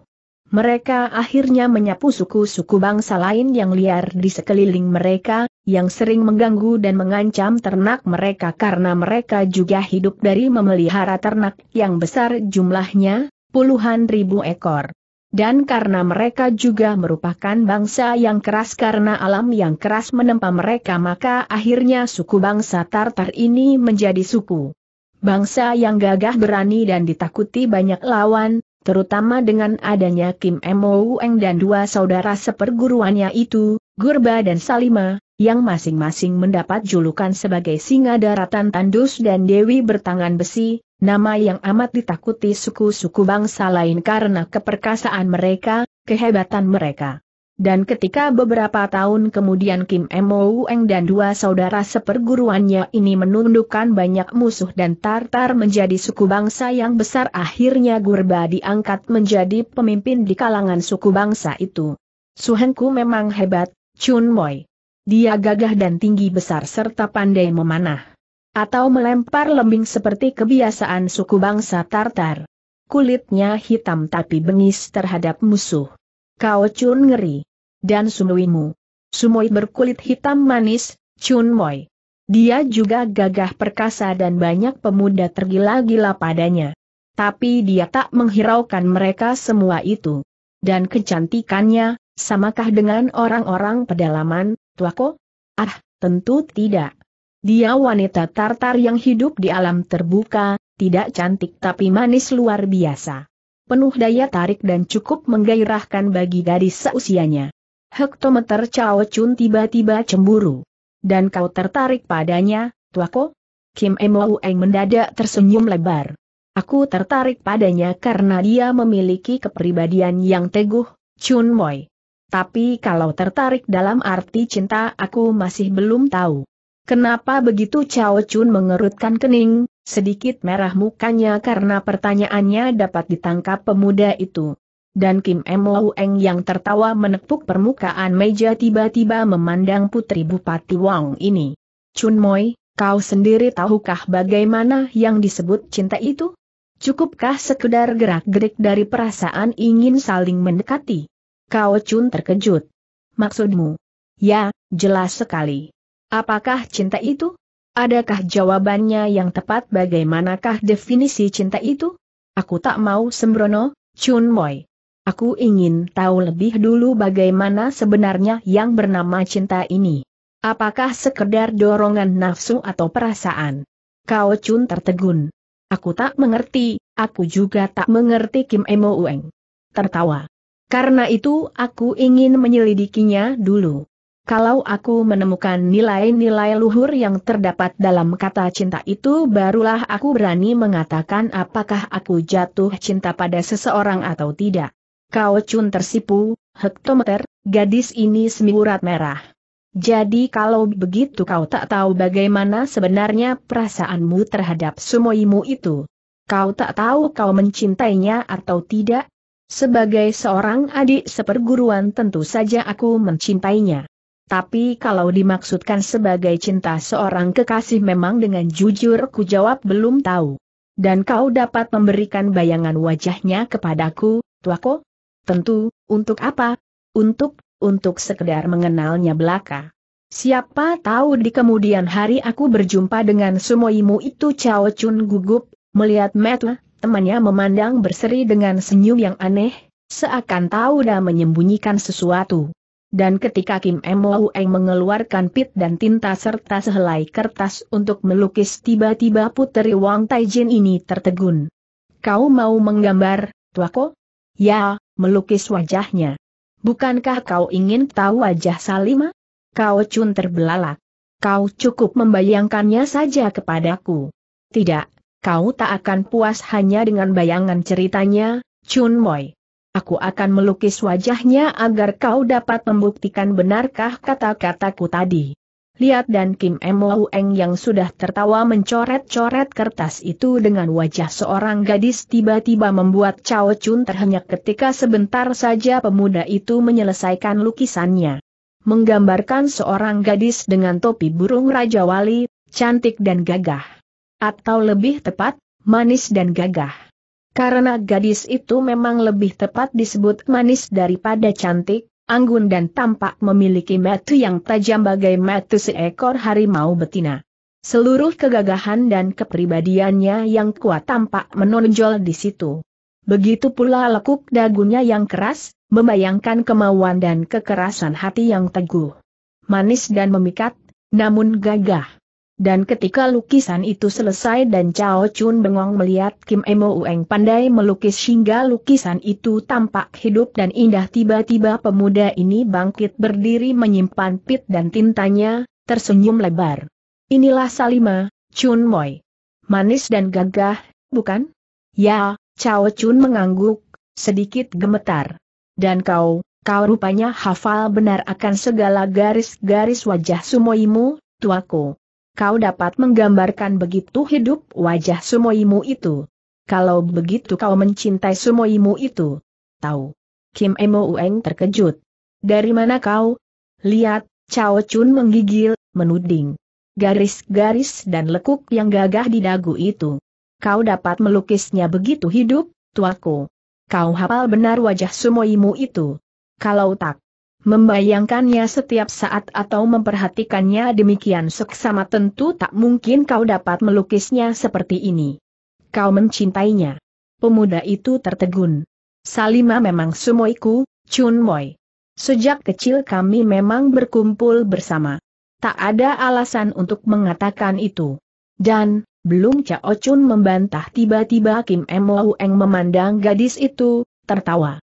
Mereka akhirnya menyapu suku-suku bangsa lain yang liar di sekeliling mereka, yang sering mengganggu dan mengancam ternak mereka karena mereka juga hidup dari memelihara ternak yang besar jumlahnya, puluhan ribu ekor. Dan karena mereka juga merupakan bangsa yang keras karena alam yang keras menempa mereka maka akhirnya suku bangsa Tartar ini menjadi suku. Bangsa yang gagah berani dan ditakuti banyak lawan, terutama dengan adanya Kim Eng dan dua saudara seperguruannya itu, Gurba dan Salima, yang masing-masing mendapat julukan sebagai singa daratan tandus dan dewi bertangan besi, nama yang amat ditakuti suku-suku bangsa lain karena keperkasaan mereka, kehebatan mereka. Dan ketika beberapa tahun kemudian Kim Mo Eng dan dua saudara seperguruannya ini menundukkan banyak musuh dan Tartar menjadi suku bangsa yang besar akhirnya Gurba diangkat menjadi pemimpin di kalangan suku bangsa itu. Suhenku memang hebat, Chun Moi. Dia gagah dan tinggi besar serta pandai memanah. Atau melempar lembing seperti kebiasaan suku bangsa Tartar. Kulitnya hitam tapi bengis terhadap musuh. Kau Chun ngeri. Dan Sumuimu. Sumoi berkulit hitam manis, Chun Moi. Dia juga gagah perkasa dan banyak pemuda tergila-gila padanya. Tapi dia tak menghiraukan mereka semua itu. Dan kecantikannya, samakah dengan orang-orang pedalaman, tuako? Ah, tentu tidak. Dia wanita Tartar yang hidup di alam terbuka, tidak cantik tapi manis luar biasa. Penuh daya tarik dan cukup menggairahkan bagi gadis seusianya. Hektometer Chao Chun tiba-tiba cemburu. Dan kau tertarik padanya, tuako? Kim Emo Eng mendadak tersenyum lebar. Aku tertarik padanya karena dia memiliki kepribadian yang teguh, Chun Moi. Tapi kalau tertarik dalam arti cinta aku masih belum tahu. Kenapa begitu Cao Chun mengerutkan kening, sedikit merah mukanya karena pertanyaannya dapat ditangkap pemuda itu. Dan Kim M. Eng yang tertawa menepuk permukaan meja tiba-tiba memandang Putri Bupati Wang ini. Chun Moi, kau sendiri tahukah bagaimana yang disebut cinta itu? Cukupkah sekedar gerak-gerik dari perasaan ingin saling mendekati? Kau Chun terkejut. Maksudmu? Ya, jelas sekali. Apakah cinta itu? Adakah jawabannya yang tepat bagaimanakah definisi cinta itu? Aku tak mau sembrono, Chun Moi. Aku ingin tahu lebih dulu bagaimana sebenarnya yang bernama cinta ini. Apakah sekedar dorongan nafsu atau perasaan? Kau Chun tertegun. Aku tak mengerti, aku juga tak mengerti Kim Emo Ueng. Tertawa. Karena itu aku ingin menyelidikinya dulu. Kalau aku menemukan nilai-nilai luhur yang terdapat dalam kata cinta itu barulah aku berani mengatakan apakah aku jatuh cinta pada seseorang atau tidak. Kau cun tersipu, hektometer, gadis ini semiurat merah. Jadi kalau begitu kau tak tahu bagaimana sebenarnya perasaanmu terhadap sumoimu itu. Kau tak tahu kau mencintainya atau tidak? Sebagai seorang adik seperguruan tentu saja aku mencintainya tapi kalau dimaksudkan sebagai cinta seorang kekasih memang dengan jujur ku jawab belum tahu. Dan kau dapat memberikan bayangan wajahnya kepadaku, tuako? Tentu, untuk apa? Untuk, untuk sekedar mengenalnya belaka. Siapa tahu di kemudian hari aku berjumpa dengan sumoimu itu Chao Chun gugup, melihat Metla, temannya memandang berseri dengan senyum yang aneh, seakan tahu dah menyembunyikan sesuatu. Dan ketika Kim Mo mengeluarkan pit dan tinta serta sehelai kertas untuk melukis tiba-tiba puteri Wang Taijin ini tertegun. Kau mau menggambar, tuako? Ya, melukis wajahnya. Bukankah kau ingin tahu wajah Salima? Kau cun terbelalak. Kau cukup membayangkannya saja kepadaku. Tidak, kau tak akan puas hanya dengan bayangan ceritanya, Chun Moi. Aku akan melukis wajahnya agar kau dapat membuktikan benarkah kata-kataku tadi. Lihat dan Kim Mo Eng yang sudah tertawa mencoret-coret kertas itu dengan wajah seorang gadis tiba-tiba membuat Chao Chun terhenyak ketika sebentar saja pemuda itu menyelesaikan lukisannya. Menggambarkan seorang gadis dengan topi burung Raja Wali, cantik dan gagah. Atau lebih tepat, manis dan gagah. Karena gadis itu memang lebih tepat disebut manis daripada cantik, anggun dan tampak memiliki metu yang tajam bagai metu seekor harimau betina. Seluruh kegagahan dan kepribadiannya yang kuat tampak menonjol di situ. Begitu pula lekuk dagunya yang keras, membayangkan kemauan dan kekerasan hati yang teguh. Manis dan memikat, namun gagah. Dan ketika lukisan itu selesai dan Chao Chun bengong melihat Kim Emo Ueng pandai melukis hingga lukisan itu tampak hidup dan indah tiba-tiba pemuda ini bangkit berdiri menyimpan pit dan tintanya, tersenyum lebar. Inilah Salima, Chun Moi. Manis dan gagah, bukan? Ya, Chao Chun mengangguk, sedikit gemetar. Dan kau, kau rupanya hafal benar akan segala garis-garis wajah sumoimu, tuaku. Kau dapat menggambarkan begitu hidup wajah sumoimu itu. Kalau begitu kau mencintai sumoimu itu. Tahu. Kim Emo Ueng terkejut. Dari mana kau? Lihat, Cao Chun menggigil, menuding. Garis-garis dan lekuk yang gagah di dagu itu. Kau dapat melukisnya begitu hidup, tuaku. Kau hafal benar wajah sumoimu itu. Kalau tak, Membayangkannya setiap saat atau memperhatikannya demikian seksama tentu tak mungkin kau dapat melukisnya seperti ini. Kau mencintainya. Pemuda itu tertegun. Salima memang sumoiku, Chun Moi. Sejak kecil kami memang berkumpul bersama. Tak ada alasan untuk mengatakan itu. Dan, belum Cao Chun membantah tiba-tiba Kim Eng memandang gadis itu, tertawa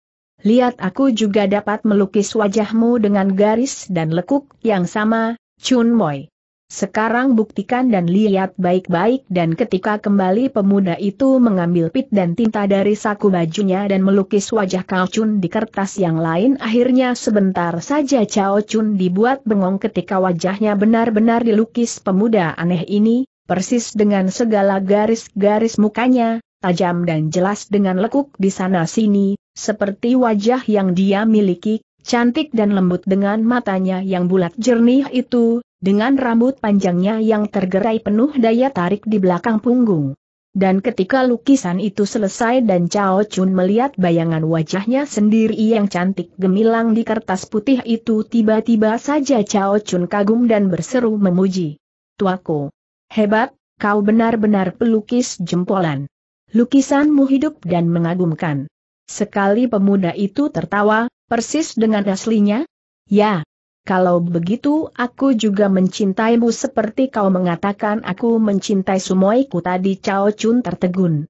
lihat aku juga dapat melukis wajahmu dengan garis dan lekuk yang sama, Chun Moi. Sekarang buktikan dan lihat baik-baik dan ketika kembali pemuda itu mengambil pit dan tinta dari saku bajunya dan melukis wajah Cao Chun di kertas yang lain akhirnya sebentar saja Cao Chun dibuat bengong ketika wajahnya benar-benar dilukis pemuda aneh ini, persis dengan segala garis-garis mukanya, tajam dan jelas dengan lekuk di sana-sini, seperti wajah yang dia miliki, cantik dan lembut dengan matanya yang bulat jernih itu, dengan rambut panjangnya yang tergerai penuh daya tarik di belakang punggung. Dan ketika lukisan itu selesai dan Cao Chun melihat bayangan wajahnya sendiri yang cantik gemilang di kertas putih itu tiba-tiba saja Cao Chun kagum dan berseru memuji. Tuaku! Hebat, kau benar-benar pelukis jempolan. Lukisanmu hidup dan mengagumkan. Sekali pemuda itu tertawa, persis dengan aslinya. Ya, kalau begitu aku juga mencintaimu seperti kau mengatakan aku mencintai sumoiku tadi Cao Chun tertegun.